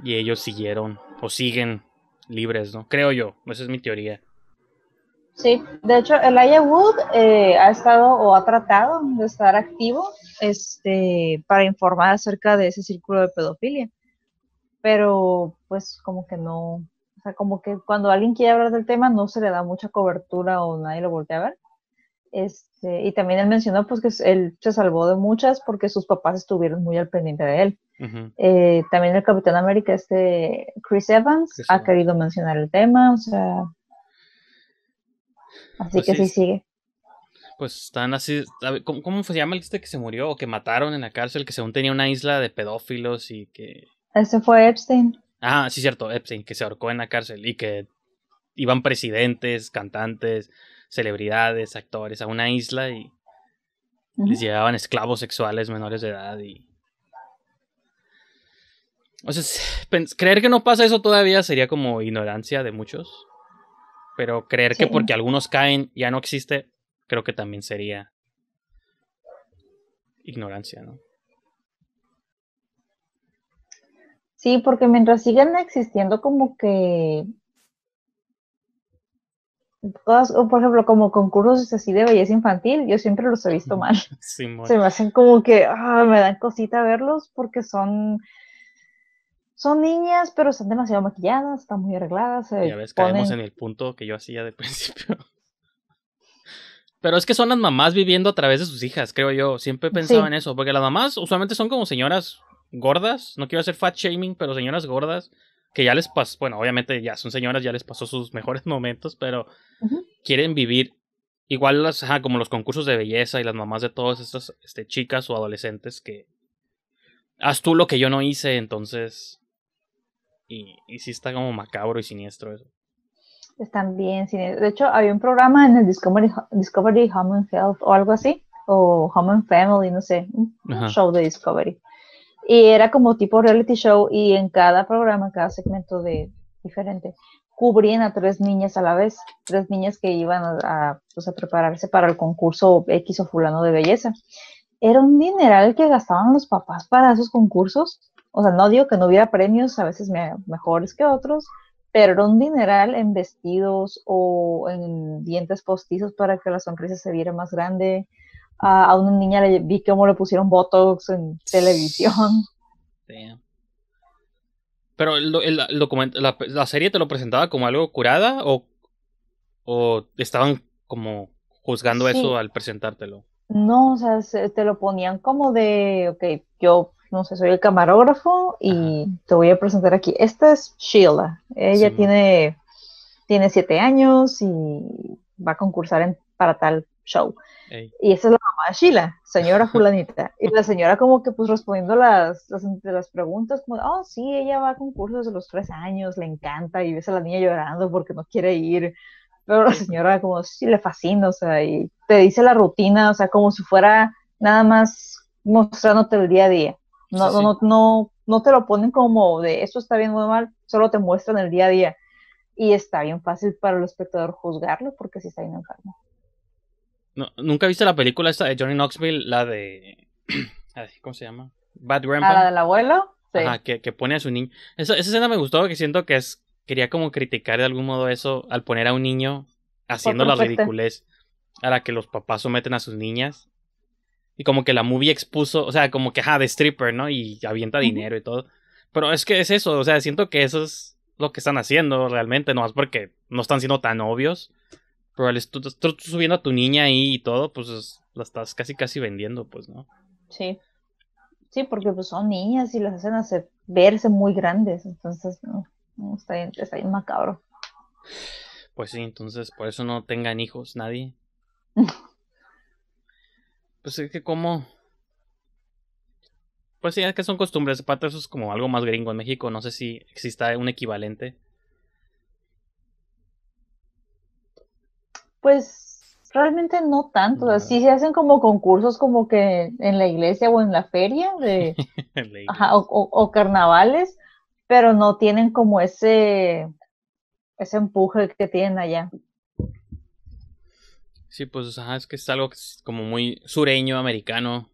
Y ellos siguieron, o siguen libres, ¿no? Creo yo, esa es mi teoría. Sí, de hecho, el Wood eh, ha estado o ha tratado de estar activo este, para informar acerca de ese círculo de pedofilia. Pero, pues, como que no. O sea, como que cuando alguien quiere hablar del tema no se le da mucha cobertura o nadie lo voltea a ver. Este, y también él mencionó pues que él se salvó de muchas porque sus papás estuvieron muy al pendiente de él. Eh, también el Capitán América, este Chris Evans, ha querido mencionar el tema, o sea... Así pues que sí, sigue. Pues están así... ¿cómo, se llama el este que se murió o que mataron en la cárcel, que según tenía una isla de pedófilos y que... Ese fue Epstein. Ah, sí, cierto, Epstein, que se ahorcó en la cárcel y que iban presidentes, cantantes, celebridades, actores a una isla y les llevaban esclavos sexuales menores de edad y... creer que no pasa eso todavía sería como ignorancia de muchos. Pero creer que porque algunos caen ya no existe, creo que también sería ignorancia, ¿no? Sí, porque mientras sigan existiendo como que Todas, por ejemplo, como concursos así de belleza infantil, yo siempre los he visto mal. Se me hacen como que ah, me dan cosita verlos porque son son niñas, pero están demasiado maquilladas, están muy arregladas. ya ves, caemos en el punto que yo hacía de principio. Pero es que son las mamás viviendo a través de sus hijas, creo yo. Siempre he pensado en eso, porque las mamás usualmente son como señoras gordas. No quiero hacer fat shaming, pero señoras gordas que ya les pasó, bueno, obviamente ya son señoras, ya les pasó sus mejores momentos, pero quieren vivir igual las, como los concursos de belleza y las mamás de todas estas este, chicas o adolescentes que haz tú lo que yo no hice, entonces... Y, sí está como macabro y siniestro eso. Están bien siniestro. De hecho, había un programa en el Discovery, Discovery Human Health o algo así, o Human Family, no sé, un show de Discovery y era como tipo reality show y en cada programa, en cada segmento de diferente, cubrían a tres niñas a la vez, tres niñas que iban pues, a, prepararse para el concurso X o fulano de belleza. Era un dineral que gastaban los papás para esos concursos. O sea, no digo que no hubiera premios, a veces mejores que otros, pero era un dineral en vestidos o en dientes postizos para que la sonrisa se viera más grande, a, una niña le vi cómo le pusieron Botox en televisión. Pero el, la, serie te lo presentaba como algo curada o, estaban como juzgando eso al presentártelo. No, o sea, te lo ponían como de, ok, yo no sé, soy el camarógrafo y te voy a presentar aquí. Esta es Sheila. Ella tiene, tiene siete años y va a concursar en, para tal show. Y esa es la mamá de Sheila, señora fulanita. y la señora como que pues respondiendo las, las, preguntas, como, oh, sí, ella va a concursos de los tres años, le encanta, y ves a la niña llorando porque no quiere ir. Pero la señora como, sí, le fascina, o sea, y te dice la rutina, o sea, como si fuera nada más mostrándote el día a día. No, no, no, no te lo ponen como de esto está bien o mal, solo te muestran el día a día. Y está bien fácil para el espectador juzgarlo porque si está bien enfermo. Nunca he visto la película esta de Johnny Knoxville? La de. ¿Cómo se llama? Bad Grandpa. ¿La del abuelo? que, que, pone a su niño. Esa, esa escena me gustó, que siento que es. Quería como criticar de algún modo eso al poner a un niño haciendo la ridiculez a la que los papás someten a sus niñas. Y como que la movie expuso, o sea, como que, ajá, de stripper, ¿no? Y avienta dinero y todo. Pero es que es eso, o sea, siento que eso es lo que están haciendo realmente, No es porque no están siendo tan obvios. Pero tú, subiendo a tu niña ahí y todo, pues la estás casi casi vendiendo, pues, ¿no? Sí. Sí, porque pues son niñas y las hacen hacer, verse muy grandes, entonces no, está, bien, está bien macabro. Pues sí, entonces por eso no tengan hijos, nadie. pues es que como... Pues sí, es que son costumbres, aparte eso es como algo más gringo en México, no sé si exista un equivalente. Pues realmente no tanto, así se hacen como concursos como que en la iglesia o en la feria de, o, carnavales, pero no tienen como ese, ese empuje que tienen allá. Sí, pues ajá, es que es algo como muy sureño, americano,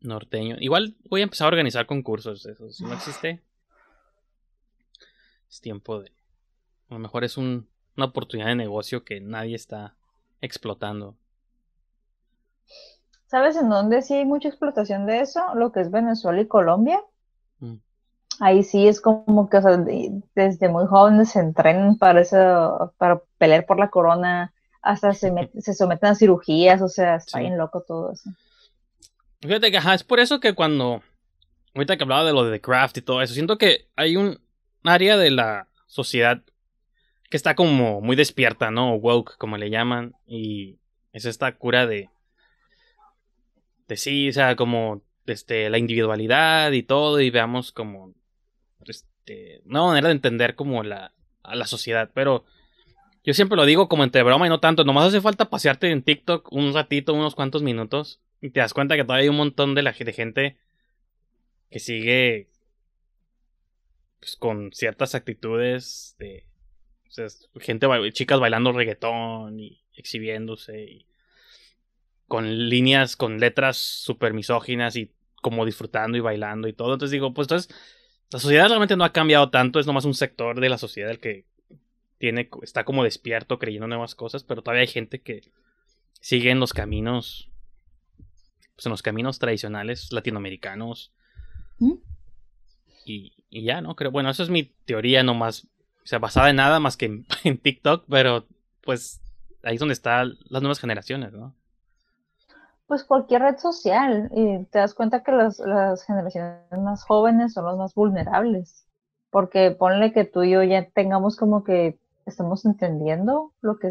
norteño. Igual voy a empezar a organizar concursos, eso si no existe. Es tiempo de... A lo mejor es un una oportunidad de negocio que nadie está explotando. ¿Sabes en dónde sí hay mucha explotación de eso? Lo que es Venezuela y Colombia. Mm. Ahí sí es como que o sea, desde muy jóvenes se entrenan para eso, para pelear por la corona, hasta se, someten a cirugías, o sea, está bien loco todo eso. Fíjate que ajá, es por eso que cuando, ahorita que hablaba de lo de The craft y todo eso, siento que hay un área de la sociedad que está como muy despierta, ¿no? O woke, como le llaman. Y es esta cura de. de sí, o sea, como. Este, la individualidad y todo, y veamos como. Este, una manera de entender como la, a la sociedad, pero. Yo siempre lo digo como entre broma y no tanto. Nomás hace falta pasearte en TikTok un ratito, unos cuantos minutos. Y te das cuenta que todavía hay un montón de, la, de gente que sigue pues, con ciertas actitudes de, gente, chicas bailando reggaetón y exhibiéndose. Y con líneas, con letras super misóginas y como disfrutando y bailando y todo. Entonces digo, pues entonces, la sociedad realmente no ha cambiado tanto, es nomás un sector de la sociedad el que tiene, está como despierto creyendo nuevas cosas, pero todavía hay gente que sigue en los caminos, pues en los caminos tradicionales latinoamericanos. ¿Mm? Y, ya, ¿no? Creo, bueno, esa es mi teoría nomás o sea, basada en nada más que en, TikTok, pero pues ahí es donde están las nuevas generaciones, ¿no? Pues cualquier red social y te das cuenta que las, generaciones más jóvenes son las más vulnerables, porque ponle que tú y yo ya tengamos como que estamos entendiendo lo que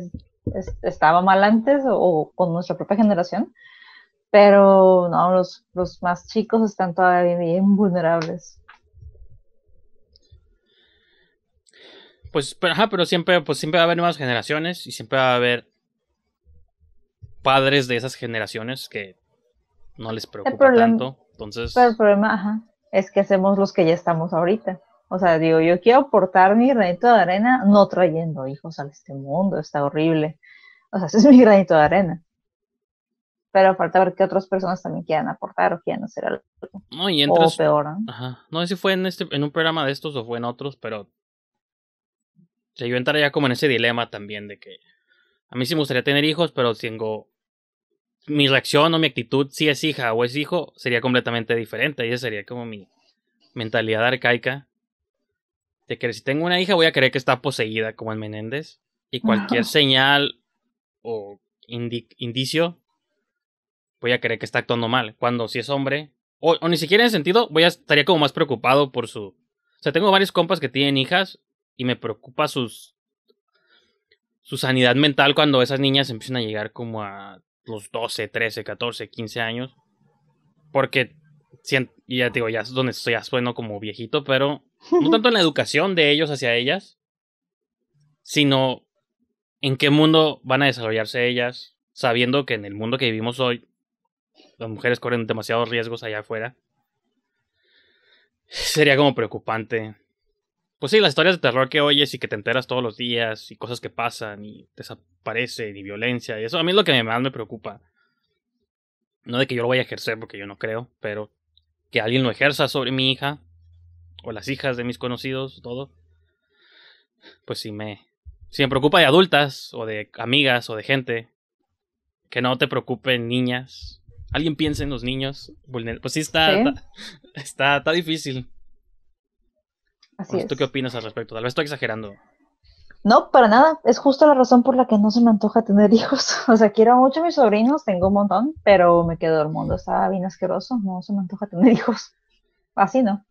estaba mal antes o, o, con nuestra propia generación, pero no, los, los más chicos están todavía bien vulnerables. pues, pero, ajá, pero siempre, pues, siempre va a haber nuevas generaciones y siempre va a haber padres de esas generaciones que no les preocupa tanto. Entonces. el problema, ajá, es que hacemos los que ya estamos ahorita. O sea, digo, yo quiero aportar mi granito de arena no trayendo hijos a este mundo, está horrible. O sea, ese es mi granito de arena. Pero falta ver que otras personas también quieran aportar o quieran hacer algo. No, y entras, peor. ¿no? No sé si fue este, en un programa de estos o fue en otros, pero o yo entraría como en ese dilema también de que a mí sí me gustaría tener hijos, pero tengo mi reacción o mi actitud si es hija o es hijo sería completamente diferente. Y esa sería como mi mentalidad arcaica. De que si tengo una hija voy a creer que está poseída como en Menéndez. Y cualquier señal o indicio voy a creer que está actuando mal. Cuando si es hombre, o, ni siquiera en sentido, voy a estaría como más preocupado por su... O sea, tengo varios compas que tienen hijas y me preocupa sus, su sanidad mental cuando esas niñas empiezan a llegar como a los 12, 13, 14, 15 años. Porque, y ya digo, ya es donde estoy, ya sueno como viejito, pero no tanto en la educación de ellos hacia ellas, sino en qué mundo van a desarrollarse ellas, sabiendo que en el mundo que vivimos hoy, las mujeres corren demasiados riesgos allá afuera. Sería como preocupante pues sí, las historias de terror que oyes y que te enteras todos los días y cosas que pasan y desaparecen y violencia y eso a mí es lo que más me preocupa. No de que yo lo vaya a ejercer porque yo no creo, pero que alguien lo ejerza sobre mi hija o las hijas de mis conocidos, todo. Pues sí me si me preocupa de adultas o de amigas o de gente que no te preocupen niñas. Alguien piense en los niños vulnerables. Pues sí está, ¿Sí? Está, está, está difícil. ¿Tú qué opinas al respecto? Tal vez estoy exagerando. No, para nada. Es justo la razón por la que no se me antoja tener hijos. O sea, quiero mucho a mis sobrinos, tengo un montón, pero me quedo el mundo. Está bien asqueroso, no se me antoja tener hijos. Así no.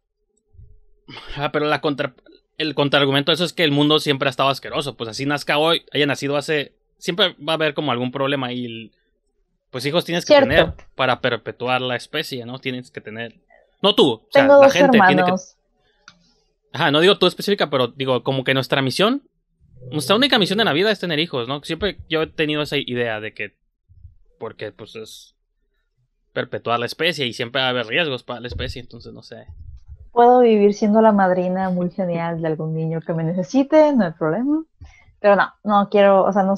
Ah, pero la contra... el contraargumento de eso es que el mundo siempre ha estado asqueroso. Pues así nazca hoy, haya nacido hace. Siempre va a haber como algún problema y. Pues hijos tienes que tener para perpetuar la especie, ¿no? Tienes que tener. No tú, tengo la gente tiene que Ajá, no digo todo específica, pero digo, como que nuestra misión, nuestra única misión en la vida es tener hijos, ¿no? Siempre yo he tenido esa idea de que, porque pues es perpetuar la especie y siempre va a haber riesgos para la especie, entonces no sé. Puedo vivir siendo la madrina muy genial de algún niño que me necesite, no hay problema. Pero no, no quiero, o sea, no,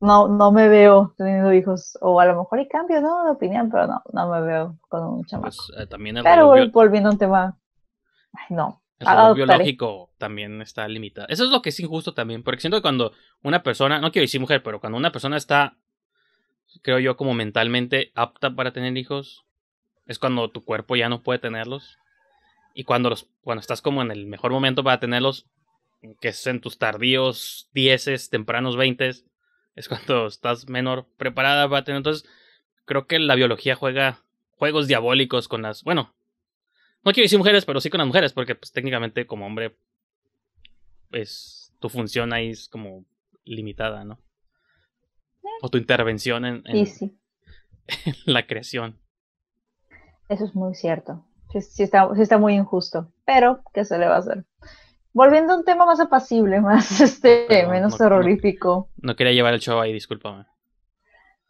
no no, me veo teniendo hijos. O a lo mejor y cambio, ¿no? De opinión, pero no, no me veo con un pues, chamaco. Pues, también Pero volviendo a un tema. no. El ah, biológico también está limitado. Eso es lo que es injusto también, porque siento que cuando una persona, no quiero decir mujer, pero cuando una persona está, creo yo, como mentalmente apta para tener hijos, es cuando tu cuerpo ya no puede tenerlos. Y cuando, los, cuando estás como en el mejor momento para tenerlos, que es en tus tardíos dieces, tempranos 20, es cuando estás menor preparada para tener. Entonces, creo que la biología juega juegos diabólicos con las. Bueno, no quiero decir mujeres, pero sí con las mujeres, porque pues técnicamente como hombre, pues tu función ahí es como limitada, ¿no? Eh. O tu intervención en, la creación. Eso es muy cierto. Sí, está, está muy injusto, pero ¿qué se le va a hacer? Volviendo a un tema más apacible, más este, menos terrorífico. No, no, quería llevar el show ahí, discúlpame.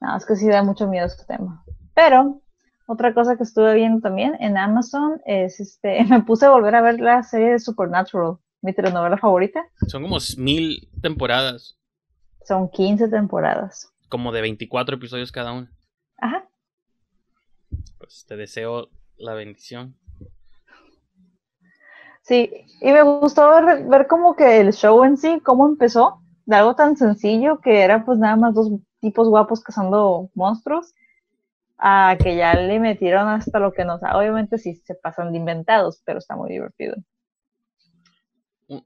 No, es que sí da mucho miedo este tema. Pero otra cosa que estuve viendo también en Amazon es, este, me puse a volver a ver la serie de Supernatural, mi telenovela favorita. Son como mil temporadas. Son 15 temporadas. Como de 24 episodios cada una. Ajá. Pues te deseo la bendición. Sí, y me gustó ver, ver como que el show en sí, cómo empezó, de algo tan sencillo que era pues nada más dos tipos guapos cazando monstruos Ah, que ya le metieron hasta lo que nos Obviamente sí se pasan de inventados, pero está muy divertido.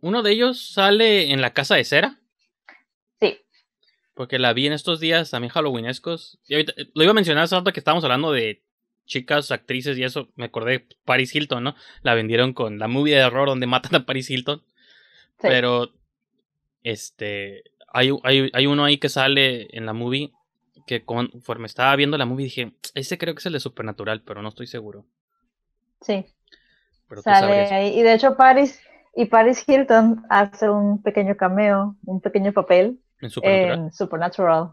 Uno de ellos sale en la casa de cera. Sí. Porque la vi en estos días también halloweenescos. Y ahorita, eh, lo iba a mencionar hace rato que estábamos hablando de chicas, actrices y eso. Me acordé de Paris Hilton, ¿no? La vendieron con la movie de horror donde matan a Paris Hilton. Pero, este, hay, hay, hay uno ahí que sale en la movie que conforme estaba viendo la movie dije, ese creo que es el de Supernatural, pero no estoy seguro. Sí. Y de hecho Paris y Paris Hilton hace un pequeño cameo, un pequeño papel en Supernatural.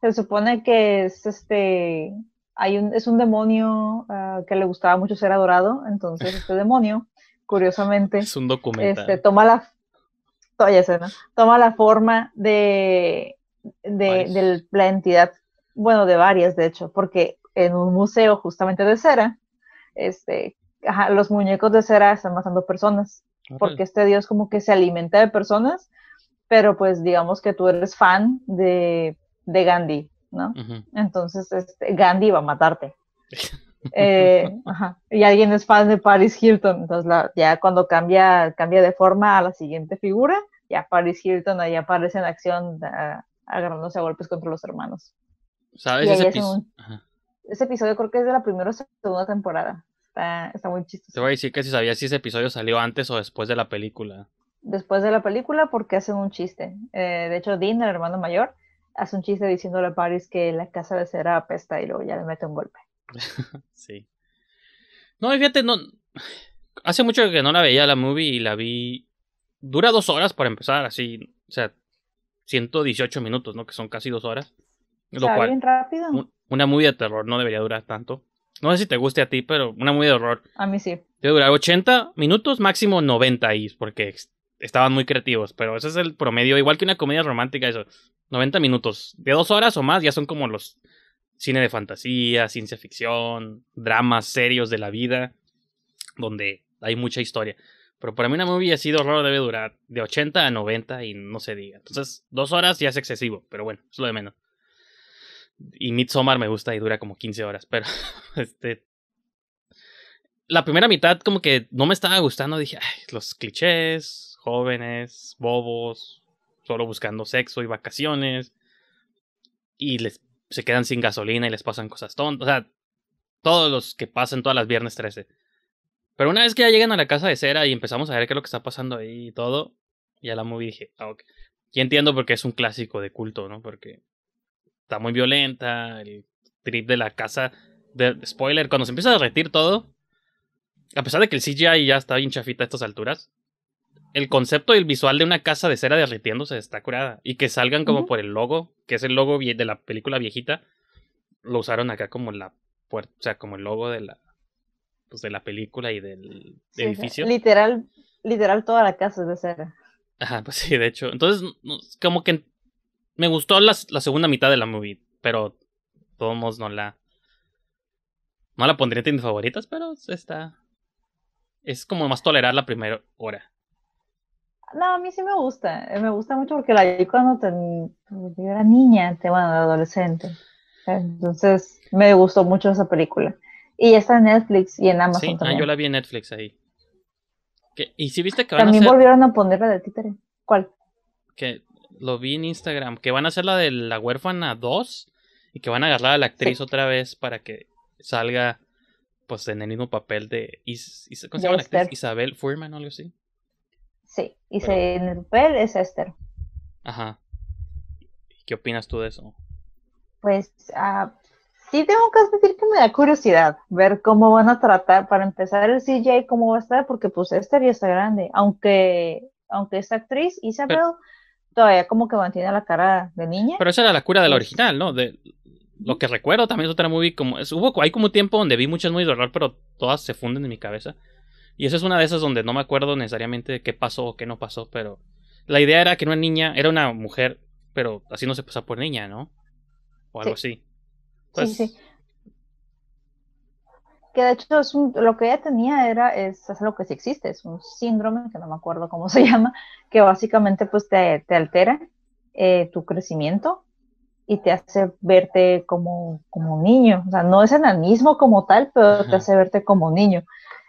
Se supone que es este hay un, es un demonio ah, que le gustaba mucho ser adorado, entonces este demonio, curiosamente, Este, toma la toma la forma de de, la entidad, bueno, de varias, de hecho, porque en un museo justamente de cera, este, los muñecos de cera están matando personas, porque este dios como que se alimenta de personas, pero pues digamos que tú eres fan de, de Gandhi, ¿no? Entonces, este, Gandhi va a matarte. Eh, y alguien es fan de Paris Hilton, entonces ya cuando cambia, cambia de forma a la siguiente figura, ya Paris Hilton ahí aparece en acción ah, agarrándose a golpes contra los hermanos. ¿Sabes? Ese, ese, episodio creo que es de la primera o segunda temporada. Está, muy chistoso. Te voy a decir que si sabías si ese episodio salió antes o después de la película. Después de la película porque hacen un chiste. Eh, de hecho, Dean, el hermano mayor, hace un chiste diciéndole a Paris que la casa de cera apesta y luego ya le mete un golpe. sí. No, fíjate, no... Hace mucho que no la veía la movie y la vi... Dura dos horas para empezar, así. O sea, 118 minutos, ¿no? Que son casi dos horas. Lo cual, rápido. una movie de terror no debería durar tanto. No sé si te guste a ti, pero una movie de horror. A mí sí. Debe durar 80 minutos, máximo 90 ahí, porque estaban muy creativos. Pero ese es el promedio, igual que una comedia romántica, eso. 90 minutos. De dos horas o más ya son como los cine de fantasía, ciencia ficción, dramas serios de la vida, donde hay mucha historia. Pero para mí una movie así sido horror debe durar de 80 a 90 y no se diga. Entonces, dos horas ya es excesivo, pero bueno, es lo de menos. Y Midsommar me gusta y dura como 15 horas, pero este... La primera mitad como que no me estaba gustando, dije, los clichés, jóvenes, bobos, solo buscando sexo y vacaciones. Y les, se quedan sin gasolina y les pasan cosas tontas. O sea, todos los que pasan todas las viernes 13. Pero una vez que ya llegan a la casa de cera y empezamos a ver qué es lo que está pasando ahí y todo, ya la movie dije, ah, ok. Y entiendo porque es un clásico de culto, ¿no? Porque está muy violenta, el trip de la casa. De, spoiler, cuando se empieza a derretir todo, a pesar de que el CGI ya está bien chafita a estas alturas, el concepto y el visual de una casa de cera derritiéndose está curada. Y que salgan como por el logo, que es el logo de la película viejita, lo usaron acá como la o sea, como el logo de la pues, de la película y del edificio. Literal, literal toda la casa es de cera. Ajá, pues sí, de hecho. Entonces, como que me gustó la, segunda mitad de la movie, pero todos no la... No la pondría en mis favoritas, pero está... Es como más tolerar la primera hora. No, a mí sí me gusta. Eh, me gusta mucho porque la vi cuando yo era niña, te, bueno, adolescente. Entonces, me gustó mucho esa película. Y está en Netflix y en Amazon. Ah, también. Ah, yo la vi en Netflix ahí. ¿Y si viste que van a hacer... volvieron a poner la de títere. ¿Cuál? Que lo vi en Instagram. Que van a hacer la de La Huérfana 2 y que van a agarrar a la actriz otra vez para que salga pues en el mismo papel de, ¿cómo se llama la actriz? Isabel Furman o algo así. Sí, y en el papel es Esther. Ajá. ¿Qué opinas tú de eso? Pues ah, sí tengo que admitir que me da curiosidad ver cómo van a tratar, para empezar el CJ, cómo va a estar, porque pues Esther ya está grande, aunque, aunque esta actriz, Isabel, todavía como que mantiene la cara de niña. Pero esa era la cura del la original, ¿no? De lo que recuerdo también es otra movie como hubo hay como tiempo donde vi muchas movies de horror, pero todas se funden en mi cabeza. Y esa es una de esas donde no me acuerdo necesariamente qué pasó o qué no pasó, pero la idea era que una niña, era una mujer, pero así no se pasa por niña, ¿no? O algo así. Pues sí, Que de hecho es lo que ella tenía era, es, lo que sí existe, es un síndrome, que no me acuerdo cómo se llama, que básicamente pues te, altera eh, tu crecimiento y te hace verte como, como un niño. O sea, no es mismo como tal, pero te hace verte como niño.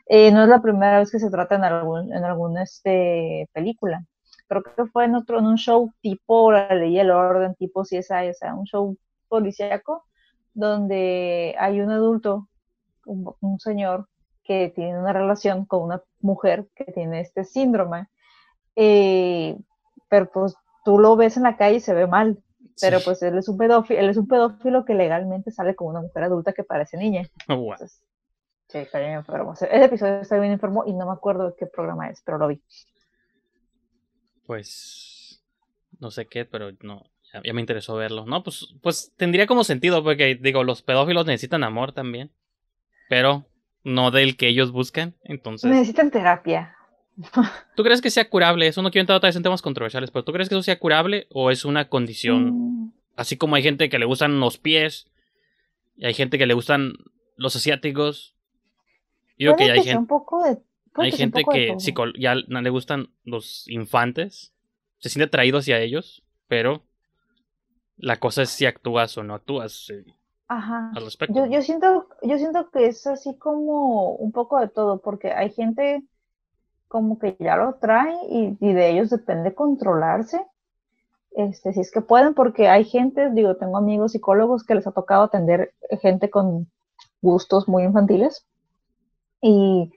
Eh, no es la primera vez que se trata en algún, en alguna este, película. Creo que fue en otro, en un show tipo La Ley el Orden, tipo si o sea, un show policíaco donde hay un adulto, un, señor, que tiene una relación con una mujer que tiene este síndrome. Eh, pero pues tú lo ves en la calle y se ve mal. Pero pues él es un pedófilo, él es un pedófilo que legalmente sale con una mujer adulta que parece niña. Oh, sí, está bien enfermo. El episodio está bien enfermo y no me acuerdo de qué programa es, pero lo vi. Pues no sé qué, pero no, ya, me interesó verlo. No, pues, pues tendría como sentido, porque digo, los pedófilos necesitan amor también. Pero no del que ellos buscan. Entonces. Necesitan terapia. ¿Tú crees que sea curable? Eso no quiero entrar otra vez en temas controversiales, pero ¿tú crees que eso sea curable o es una condición? Mm. Así como hay gente que le gustan los pies, y hay gente que le gustan los asiáticos. Yo creo que, hay gente. hay que gente que ya le gustan los infantes. Se siente atraído hacia ellos, pero la cosa es si actúas o no actúas eh, Ajá. al respecto. Yo, siento, yo siento que es así como un poco de todo, porque hay gente como que ya lo trae y, de ellos depende controlarse. Este, si es que pueden, porque hay gente, digo, tengo amigos psicólogos que les ha tocado atender gente con gustos muy infantiles y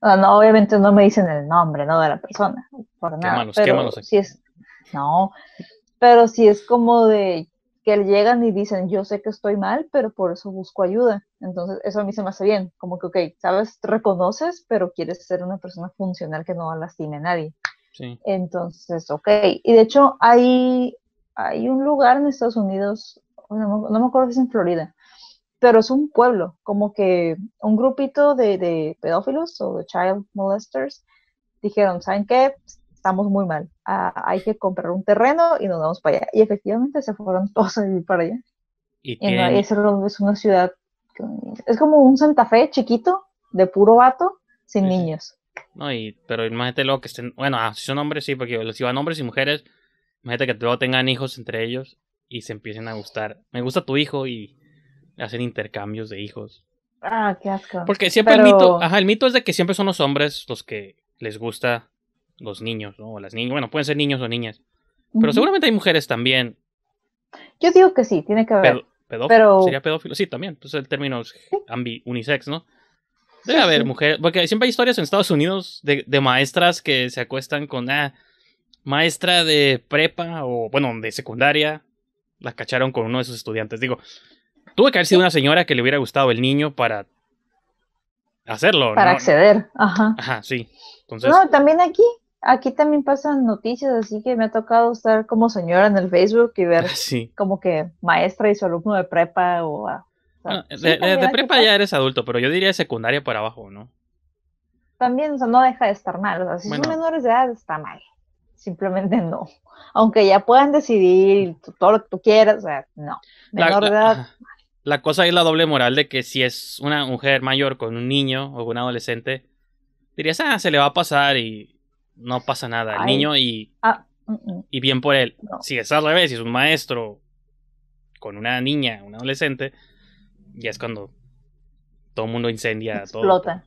ah, no, obviamente no me dicen el nombre, no de la persona, por nada. pero eh. Si es, no, pero si es como de que llegan y dicen, yo sé que estoy mal, pero por eso busco ayuda. Entonces, eso a mí se me hace bien, como que, ok, sabes, reconoces, pero quieres ser una persona funcional que no lastime a nadie. Entonces, ok. Y de hecho, hay, hay un lugar en Estados Unidos, no, me acuerdo si es en Florida, pero es un pueblo, como que un grupito de, de pedófilos o de child molesters dijeron, ¿saben qué? estamos muy mal. Ah, hay que comprar un terreno y nos vamos para allá. Y efectivamente se fueron todos a para allá. ¿Y es, es una ciudad, es como un Santa Fe chiquito, de puro vato, sin niños. No, y, pero imagínate luego que estén, bueno, ah, si son hombres sí, porque los van hombres y mujeres, imagínate que luego tengan hijos entre ellos y se empiecen a gustar. Me gusta tu hijo y hacen intercambios de hijos. Ah, qué asco. Porque siempre el mito, ajá, el mito es de que siempre son los hombres los que les gusta los niños, O las niñas. Bueno, pueden ser niños o niñas. Pero seguramente hay mujeres también. Yo digo que sí, tiene que haber. Pedófilo, pero... Sería pedófilo. Sí, también. entonces pues, el término es unisex, ¿no? Debe haber mujeres. Porque siempre hay historias en Estados Unidos de, de maestras que se acuestan con ah, maestra de prepa o, bueno, de secundaria. La cacharon con uno de sus estudiantes. Digo, tuve que haber sido una señora que le hubiera gustado el niño para hacerlo. Para acceder. Ajá. Ajá, sí. Entonces, no, también aquí Aquí también pasan noticias, así que me ha tocado estar como señora en el Facebook y ver como que maestra y su alumno de prepa o... Ah, de, prepa ya eres adulto, pero yo diría secundaria para abajo, ¿no? También, o sea, no deja de estar mal. si son menores de edad, está mal. Simplemente no. Aunque ya puedan decidir todo lo que tú quieras, o sea, no. Menor la, de edad, la, la cosa es la doble moral de que si es una mujer mayor con un niño o un adolescente, dirías, ah, se le va a pasar y no pasa nada. El niño y, ah, mm, mm. y bien por él. Si es al revés, si es un maestro con una niña, un adolescente, ya es cuando todo el mundo incendia Explota.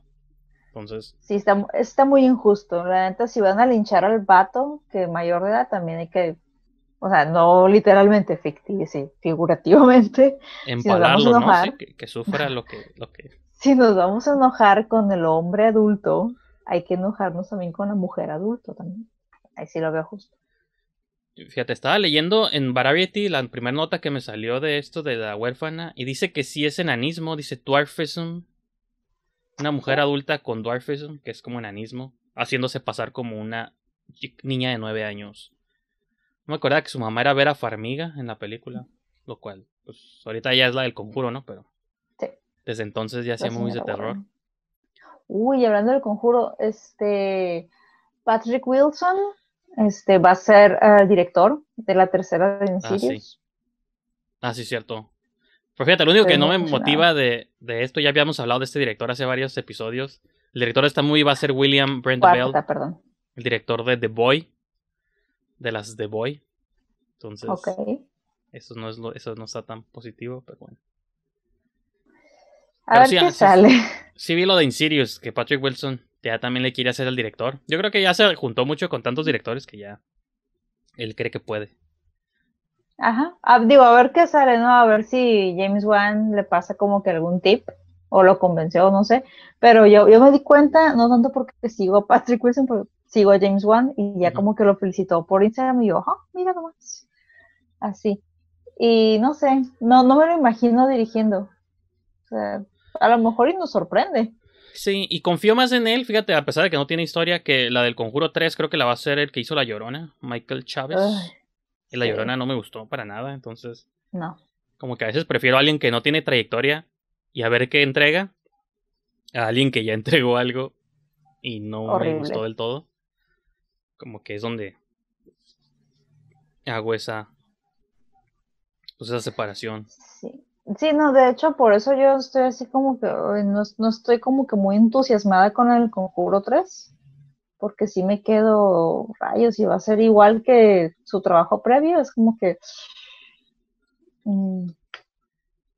Entonces. Sí, está, está muy injusto. La neta, si van a linchar al vato, que mayor de edad, también hay que. O sea, no literalmente, sí, figurativamente. Empalarlo, si ¿no? que, sufra lo que, lo que. Si nos vamos a enojar con el hombre adulto, hay que enojarnos también con la mujer adulta. también. Ahí sí lo veo justo. Fíjate, estaba leyendo en Variety la primera nota que me salió de esto de la huérfana y dice que sí es enanismo, dice dwarfism. Una mujer oh. adulta con dwarfism, que es como enanismo, haciéndose pasar como una niña de nueve años. No me acordaba que su mamá era Vera Farmiga en la película, lo cual, pues ahorita ya es la del conjuro, ¿no? Pero desde entonces ya hacía movies de terror. Uy, hablando del conjuro, este Patrick Wilson este, va a ser el eh, director de la tercera de Ah, sí. Ah, sí, cierto. Pero fíjate, lo único que no me motiva de, esto, ya habíamos hablado de este director hace varios episodios. El director de esta muy va a ser William Brenda Bell. Perdón. El director de The Boy. De las The Boy. Entonces. Eso no es eso no está tan positivo, pero bueno. A ver qué sale. Sí, vi lo de Insidious, que Patrick Wilson ya también le quiere hacer al director. Yo creo que ya se juntó mucho con tantos directores que ya él cree que puede. Ajá. Ah, digo, a ver qué sale, ¿no? A ver si James Wan le pasa como que algún tip o lo convenció, no sé. Pero yo, yo me di cuenta, no tanto porque sigo a Patrick Wilson, pero sigo a James Wan y ya como que lo felicitó por Instagram y yo, ajá, ah, mira nomás. Así. Y no sé, no, no me lo imagino dirigiendo a lo mejor y nos sorprende. Sí, y confío más en él, fíjate, a pesar de que no tiene historia, que la del Conjuro 3 creo que la va a ser el que hizo La Llorona, Michael Chávez. Y La Llorona no me gustó para nada, entonces... No. Como que a veces prefiero a alguien que no tiene trayectoria y a ver qué entrega, a alguien que ya entregó algo y no me gustó del todo. Como que es donde hago esa, pues esa separación. Sí. Sí, no, de hecho, por eso yo estoy así como que, no, estoy como que muy entusiasmada con el Conjuro 3, porque si sí me quedo rayos y va a ser igual que su trabajo previo, es como que... Mm,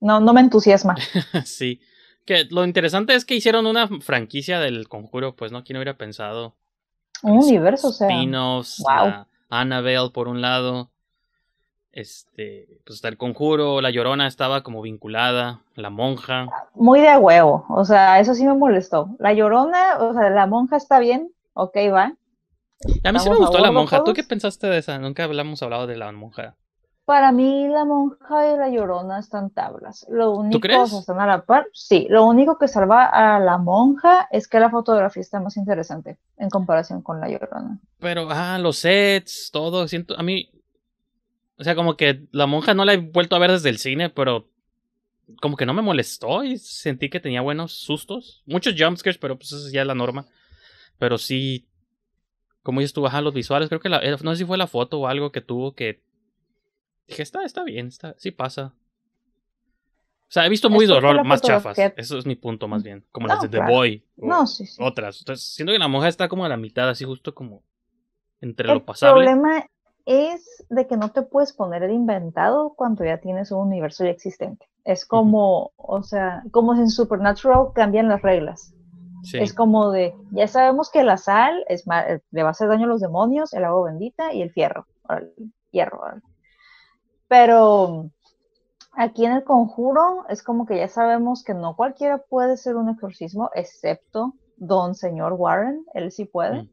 no, no me entusiasma. sí, que lo interesante es que hicieron una franquicia del Conjuro, pues no, quién hubiera pensado. Un este, universo, o sea. Annabelle por un lado, este, pues está el conjuro, la llorona estaba como vinculada, la monja. Muy de huevo, o sea, eso sí me molestó. La llorona, o sea, la monja está bien, ok, va. A mí sí me gustó la monja. ¿Tú qué pensaste de esa? Nunca hablamos hablado de la monja. Para mí, la monja y la llorona están tablas. Lo único, ¿Tú crees? están a la par. Sí, lo único que salva a la monja es que la fotografía está más interesante en comparación con la llorona. Pero, ah, los sets, todo. Siento, a mí, o sea, como que la monja no la he vuelto a ver desde el cine, pero como que no me molestó y sentí que tenía buenos sustos. Muchos jumpscares, pero pues eso ya es la norma. Pero sí, como dices tú, bajan los visuales. Creo que la, no sé si fue la foto o algo que tuvo que. Dije, está, está bien, está, sí pasa. O sea, he visto muy horror más chafas. Eso es mi punto, más bien. Como las de The Boy. no, sí, Otras. Entonces, siento que la monja está como a la mitad, así justo como entre lo pasable. Problema, es de que no te puedes poner el inventado cuando ya tienes un universo ya existente. Es como, o sea, como en Supernatural cambian las reglas. Es como de, ya sabemos que la sal es eh, le va a hacer daño a los demonios, el agua bendita y el fierro. hierro. Pero aquí en el conjuro es como que ya sabemos que no cualquiera puede ser un exorcismo, excepto don señor Warren, él sí puede. Mm.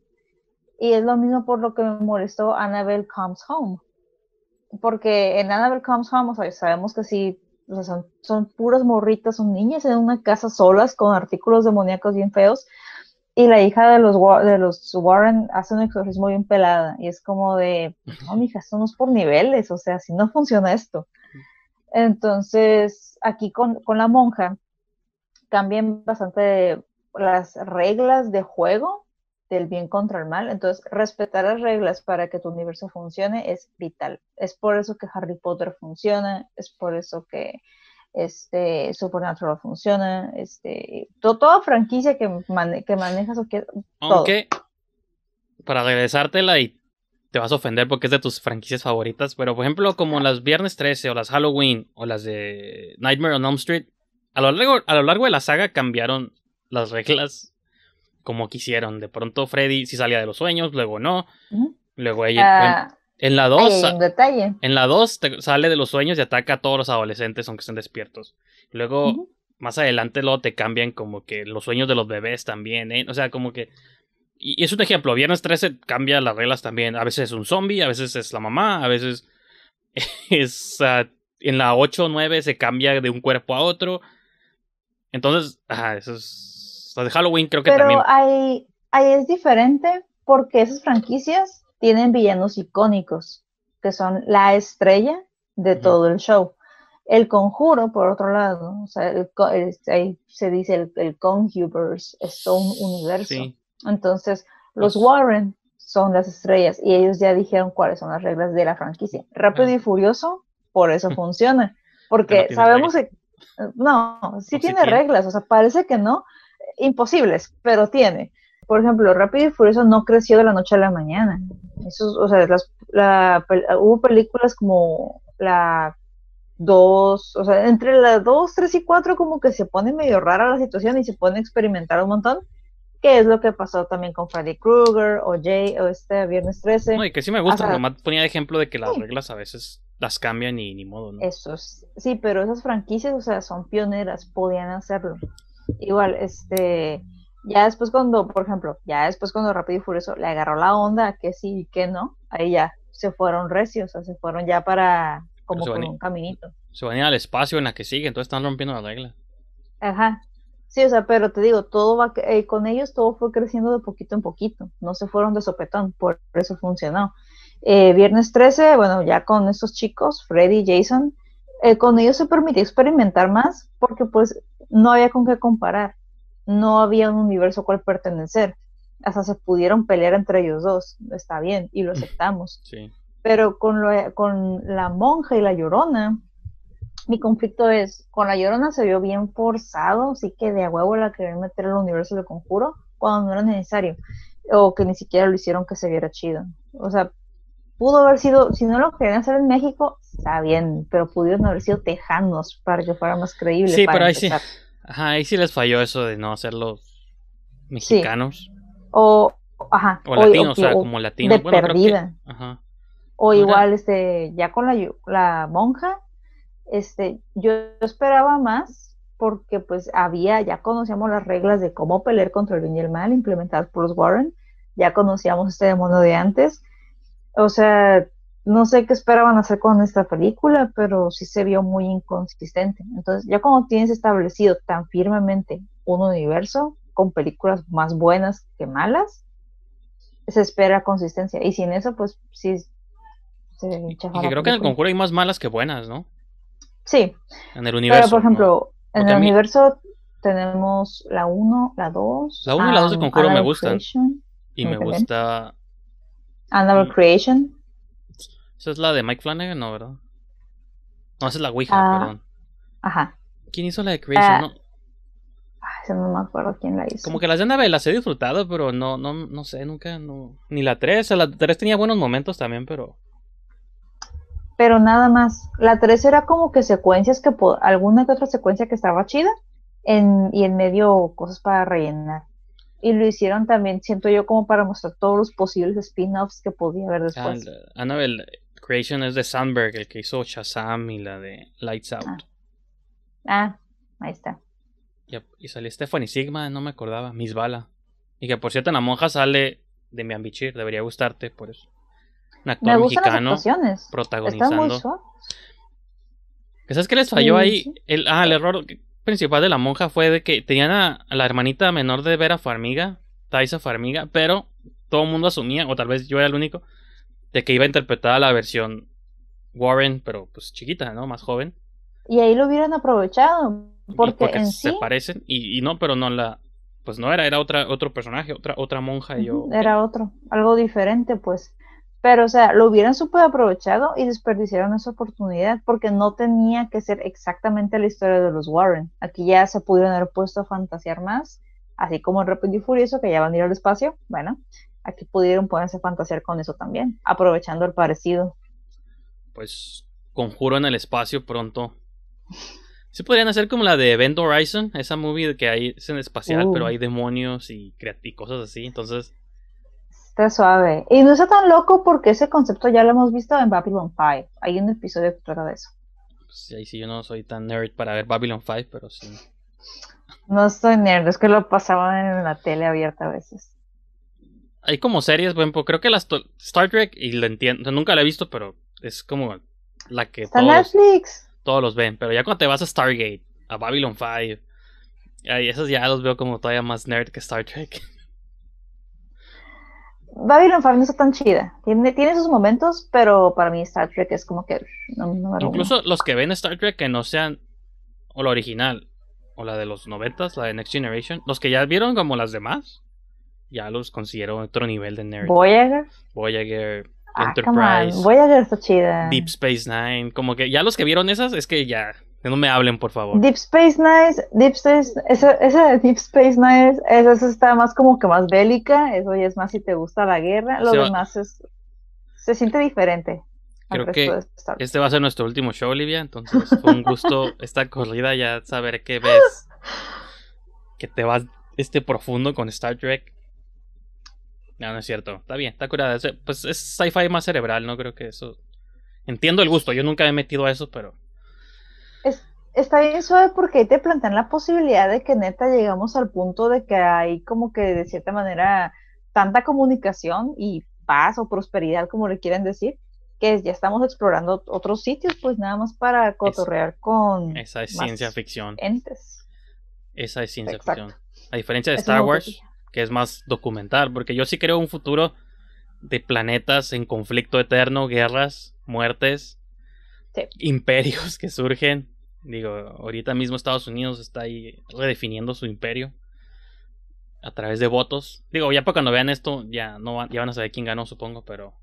Y es lo mismo por lo que me molestó Annabelle Comes Home. Porque en Annabelle Comes Home, sabemos que sí, son, son puras morritas, son niñas en una casa solas con artículos demoníacos bien feos. Y la hija de los, de los Warren hace un exorcismo bien pelada. Y es como de, no, mija, esto no por niveles, o sea, si no funciona esto. Entonces, aquí con, con la monja, cambian bastante las reglas de juego del bien contra el mal. Entonces, respetar las reglas para que tu universo funcione es vital. Es por eso que Harry Potter funciona, es por eso que este, Supernatural funciona, este, toda franquicia que, que manejas o que... todo. para regresártela y te vas a ofender porque es de tus franquicias favoritas, pero por ejemplo, como las Viernes 13 o las Halloween o las de Nightmare on Elm Street, a lo largo, a lo largo de la saga cambiaron las reglas como quisieron. De pronto Freddy sí salía de los sueños, luego no. Luego ella. Ah, en, la 2. En, la 2 sale de los sueños y ataca a todos los adolescentes, aunque estén despiertos. Luego, más adelante, luego te cambian como que los sueños de los bebés también. ¿eh? O sea, como que. Y, es un ejemplo. Viernes 13 cambia las reglas también. A veces es un zombie, a veces es la mamá, a veces es. Ah, en la 8 o 9 se cambia de un cuerpo a otro. Entonces, ajá, eso es de Halloween creo que Pero Ahí, es diferente porque esas franquicias tienen villanos icónicos, que son la estrella de todo el show. El conjuro, por otro lado, se dice el, con Stone Stone universo. Entonces, los Warren son las estrellas y ellos ya dijeron cuáles son las reglas de la franquicia. Rápido y furioso, por eso funciona, porque sabemos que no, si tiene reglas, o sea, parece que no, imposibles, pero tiene. Por ejemplo, Rápido y Furioso no creció de la noche a la mañana. Eso, o sea, hubo películas como la 2, o sea, entre la 2, 3 y 4 como que se pone medio rara la situación y se pone experimentar un montón, que es lo que pasó también con Freddy Krueger o Jay o este Viernes 13. No, y que sí me gusta, nomás ponía ejemplo de que las reglas a veces las cambian y ni modo, ¿no? Eso, sí, pero esas franquicias, o sea, son pioneras, podían hacerlo. Igual, este, ya después cuando, por ejemplo, ya después cuando Rápido y Furioso le agarró la onda, que sí y que no, ahí ya se fueron recios, o sea, se fueron ya para como por un caminito. Se van a ir al espacio en la que sigue, entonces están rompiendo la regla. Ajá. Sí, o sea, pero te digo, todo va, eh, con ellos todo fue creciendo de poquito en poquito, no se fueron de sopetón, por eso funcionó. Eh, viernes 13, bueno, ya con estos chicos, Freddy y Jason, eh, con ellos se permitía experimentar más porque pues no había con qué comparar, no había un universo al cual pertenecer. Hasta se pudieron pelear entre ellos dos, está bien, y lo mm. aceptamos. Pero con, con la monja y la llorona, mi conflicto es, con la llorona se vio bien forzado, así que de a huevo la querían meter el universo de conjuro cuando no era necesario, o que ni siquiera lo hicieron que se viera chido. O sea, pudo haber sido, si no lo querían hacer en México, está bien, pero pudieron haber sido tejanos para que fuera más creíble. Sí, pero ahí sí. ahí sí les falló eso de no hacerlos mexicanos. O, ajá, o, latinos, o, sea, como latinos. De perdida. O igual, este, ya con la, la monja, este, yo esperaba más porque pues había, ya conocíamos las reglas de cómo pelear contra el bien y el mal implementadas por los Warren, ya conocíamos este demonio de antes, o sea, no sé qué esperaban hacer con esta película, pero sí se vio muy inconsistente. Entonces, ya como tienes establecido tan firmemente un universo con películas más buenas que malas, se espera consistencia. Y sin eso, pues sí. Se y creo que en el concurso hay más malas que buenas, ¿no? Sí. En el universo. Pero, por ejemplo, en el universo tenemos la 1, la 2. La 1 y la 2 de um, Conjuro me gustan. y me gusta. Another Creation. Esa es la de Mike Flanagan, ¿no, verdad? No, esa es la Ouija, ah, perdón. Ajá. ¿Quién hizo la de Creation? Ah, ay, no me acuerdo quién la hizo. Como que las de Annabelle las he disfrutado, pero no, no, no sé, nunca, no. Ni la 3, la 3 tenía buenos momentos también, pero. Pero nada más. La 3 era como que secuencias que alguna que otra secuencia que estaba chida. y en medio cosas para rellenar. Y lo hicieron también, siento yo, como para mostrar todos los posibles spin-offs que podía haber después. Ah, Annabelle, Creation es de Sandberg, el que hizo Shazam y la de Lights Out. Ah, ah ahí está. Y salió Stephanie Sigma, no me acordaba, Miss Bala. Y que por cierto, la monja sale de mi Ambichir, debería gustarte por eso. Un actor mexicano protagonizando. Muy ¿Sabes qué les falló ahí? ah, el error principal de la monja fue de que tenían a, la hermanita menor de Vera Farmiga, Taisa Farmiga, pero todo el mundo asumía, o tal vez yo era el único, de que iba interpretada la versión Warren, pero pues chiquita, ¿no? Más joven. Y ahí lo hubieran aprovechado. Porque, porque se parecen. Y, no, pero no la. Pues no era, era otra, otro personaje, otra, otra monja y yo. Era otro, algo diferente, pues. Pero, o sea, lo hubieran súper aprovechado y desperdiciaron esa oportunidad porque no tenía que ser exactamente la historia de los Warren. Aquí ya se pudieron haber puesto a fantasear más, así como el y Furioso, que ya van a ir al espacio. Bueno, aquí pudieron ponerse fantasear con eso también, aprovechando el parecido. Pues conjuro en el espacio pronto. Se podrían hacer como la de Event Horizon, esa movie que hay es en espacial, pero uh. hay demonios y, y cosas así, entonces... Está suave. Y no está tan loco porque ese concepto ya lo hemos visto en Babylon 5. Hay un episodio que trata de eso. sí pues, ahí sí yo no soy tan nerd para ver Babylon 5, pero sí. No estoy nerd, es que lo pasaban en la tele abierta a veces hay como series, bueno, creo que las Star Trek, y lo entiendo, nunca la he visto, pero es como la que todos, los ven. Pero ya cuando te vas a Stargate, a Babylon 5, ahí esos ya los veo como todavía más nerd que Star Trek. Babylon 5 no está tan chida. Tiene, tiene sus momentos, pero para mí Star Trek es como que. Incluso los que ven Star Trek que no sean o la original o la de los noventas, la de Next Generation, los que ya vieron como las demás, ya los considero otro nivel de nerd. Voyager. Voyager. Ah, Enterprise. Voyager está chida. Deep Space Nine. Como que ya los que vieron esas es que ya. No me hablen, por favor. Deep Space Nine, Deep Space, esa, de Deep Space Nine, esa, está más como que más bélica, eso ya es más si te gusta la guerra, lo demás es, se siente diferente. Creo que este va a ser nuestro último show, Olivia, entonces fue un gusto esta corrida, ya saber qué ves, que te vas este profundo con Star Trek no, no es cierto. Está bien, está curada. Pues es sci-fi más cerebral, no creo que eso. Entiendo el gusto, yo nunca me he metido a eso, pero. está bien suave porque ahí te plantean la posibilidad de que neta llegamos al punto de que hay como que de cierta manera tanta comunicación y paz o prosperidad, como le quieren decir, que ya estamos explorando otros sitios, pues nada más para cotorrear con. Esa es ciencia ficción. Entes. Esa es ciencia ficción. A diferencia de Star Wars, que es más documental, porque yo sí creo un futuro de planetas en conflicto eterno, guerras, muertes, imperios que surgen. Digo, ahorita mismo Estados Unidos está ahí redefiniendo su imperio a través de votos. Digo, ya para cuando vean esto, ya, no van, ya van a saber quién ganó, supongo, pero...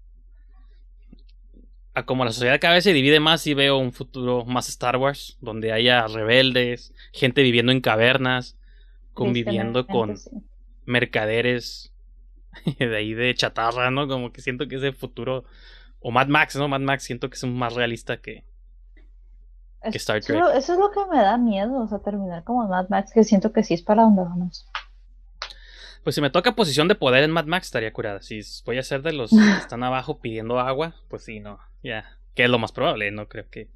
como la sociedad cada vez se divide más y veo un futuro más Star Wars, donde haya rebeldes, gente viviendo en cavernas, conviviendo con mercaderes de ahí de chatarra, ¿no? Como que siento que ese futuro. O Mad Max, ¿no? Mad Max siento que es más realista que, que Star Trek. Eso, es lo que me da miedo, o sea, terminar como Mad Max, que siento que sí es para donde vamos. Pues si me toca posición de poder en Mad Max, estaría curada. Si voy a ser de los que están abajo pidiendo agua, pues sí, no. Ya. Que es lo más probable, no creo que.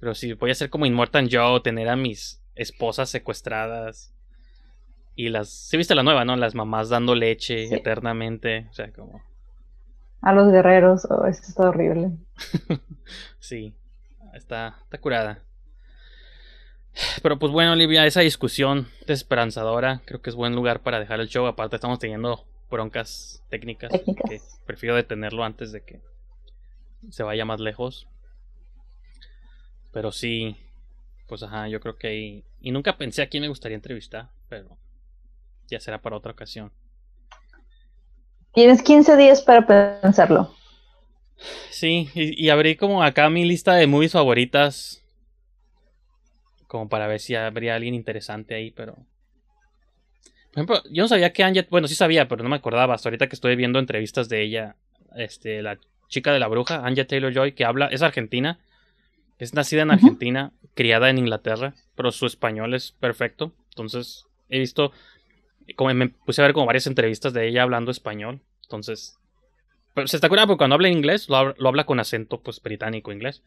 Pero si voy a ser como Immortal Joe, tener a mis esposas secuestradas y las. ¿Sí viste la nueva, no? Las mamás dando leche eternamente. O sea, como. A los guerreros. Oh, esto está horrible. sí. Está, está curada. Pero pues bueno, Olivia, esa discusión desesperanzadora creo que es buen lugar para dejar el show. Aparte, estamos teniendo broncas técnicas. Que prefiero detenerlo antes de que se vaya más lejos. Pero sí, pues ajá, yo creo que ahí. Y nunca pensé a quién me gustaría entrevistar, pero ya será para otra ocasión. Tienes 15 días para pensarlo. Sí, y, abrí como acá mi lista de movies favoritas. Como para ver si habría alguien interesante ahí, pero. Por ejemplo, yo no sabía que Angie Bueno, sí sabía, pero no me acordaba. Hasta ahorita que estoy viendo entrevistas de ella. Este, la chica de la bruja, Angie Taylor Joy, que habla. Es argentina. Es nacida en Argentina, criada en Inglaterra, pero su español es perfecto. Entonces, he visto me puse a ver como varias entrevistas de ella hablando español. Entonces, pero se está curando porque cuando habla inglés lo, habla con acento pues británico inglés,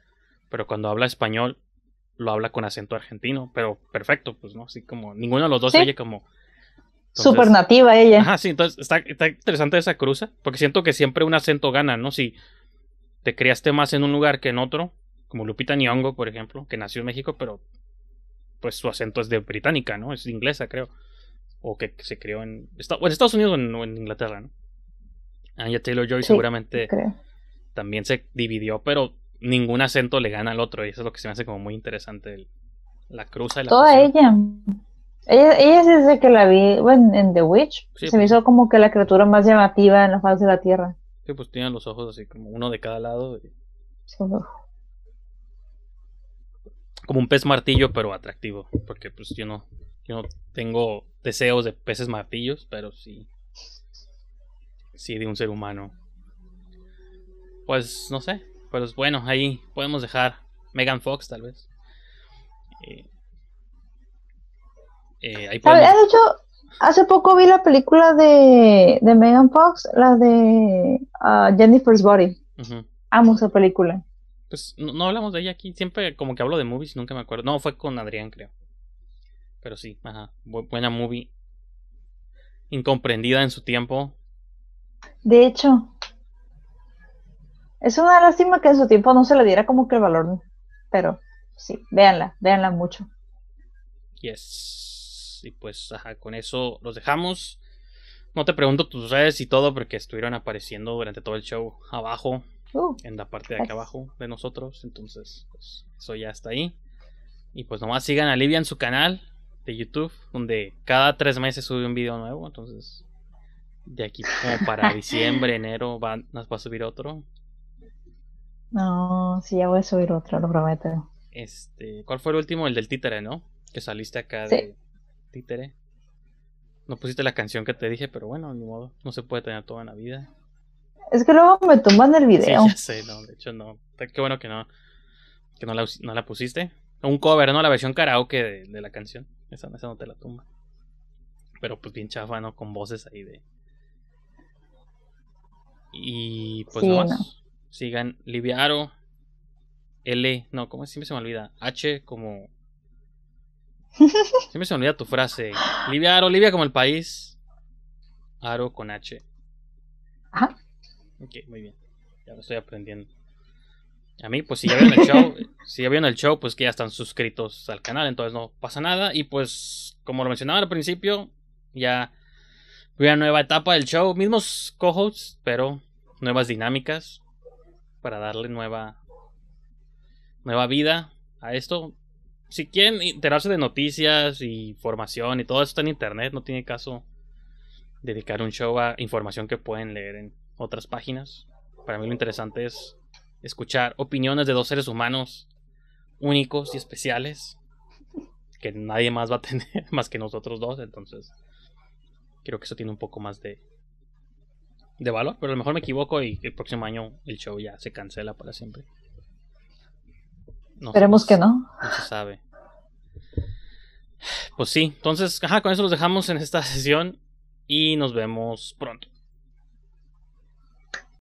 pero cuando habla español lo habla con acento argentino, pero perfecto, pues no, así como ninguno de los dos ella como Super nativa ella. Ajá, sí, entonces está, está, interesante esa cruza, porque siento que siempre un acento gana, ¿no? Si te criaste más en un lugar que en otro, como Lupita Nyong'o, por ejemplo, que nació en México, pero pues su acento es de británica, ¿no? Es inglesa, creo o que se creó en, Estados Unidos o en, Inglaterra, ¿no? Taylor Joy seguramente también se dividió, pero ningún acento le gana al otro, y eso es lo que se me hace como muy interesante. la cruz. y la. Toda ella. ella. Ella desde que la vi en The Witch, se me pues. hizo como que la criatura más llamativa en la faz de la tierra. Sí, pues tienen los ojos así, como uno de cada lado. como un pez martillo, pero atractivo. Porque pues yo no, yo no tengo deseos de peces martillos, pero sí. Sí, de un ser humano. Pues no sé. Pero bueno, ahí podemos dejar Megan Fox, tal vez. Eh, eh, de hecho, hace poco vi la película de, Megan Fox, la de ah, Jennifer's Body. Amo esa película. Pues no, hablamos de ella aquí. Siempre como que hablo de movies, nunca me acuerdo. No, fue con Adrián, creo. Pero sí, ajá. Buena movie. Incomprendida en su tiempo. De hecho, es una lástima que en su tiempo no se le diera como que el valor. Pero sí, véanla, véanla mucho. Yes. Y pues, ajá, con eso los dejamos. No te pregunto tus redes y todo porque estuvieron apareciendo durante todo el show abajo, uh, en la parte de acá abajo de nosotros. Entonces, pues, eso ya está ahí. Y pues nomás sigan a Livia en su canal de YouTube, donde cada tres meses sube un video nuevo, entonces de aquí como para diciembre, enero nos va a subir otro. No, sí, ya voy a subir otro, lo prometo. Este, ¿cuál fue el último? El del títere, ¿no? Que saliste acá de títere. No pusiste la canción que te dije, pero bueno, ni modo, no se puede tener toda la vida. Es que luego me tumban el video. Sí, no, de hecho no. Qué bueno que no, que no la, no la pusiste. Un cover, ¿no? La versión karaoke de, de la canción. Esa, esa no te la tumba. Pero pues bien chafa, ¿no? Con voces ahí de. Y pues nada más. Sigan Liviaro. L, no, ¿cómo siempre se me olvida? H como. Siempre se me olvida tu frase. Liviaro, Libia como el país. Aro con H. Ajá. Ok, muy bien. Ya lo estoy aprendiendo. A mí, pues si ya vieron el show, si ya el show, pues que ya están suscritos al canal, entonces no pasa nada. Y pues, como lo mencionaba al principio, ya una nueva etapa del show, mismos co-hosts, pero nuevas dinámicas para darle nueva nueva vida a esto. Si quieren enterarse de noticias y información y todo esto en internet, no tiene caso dedicar un show a información que pueden leer en otras páginas. Para mí lo interesante es escuchar opiniones de dos seres humanos únicos y especiales que nadie más va a tener más que nosotros dos. Entonces, creo que eso tiene un poco más de, de valor. Pero a lo mejor me equivoco y el próximo año el show ya se cancela para siempre. Esperemos que no. No se sabe. Pues sí, entonces, ajá, con eso los dejamos en esta sesión y nos vemos pronto.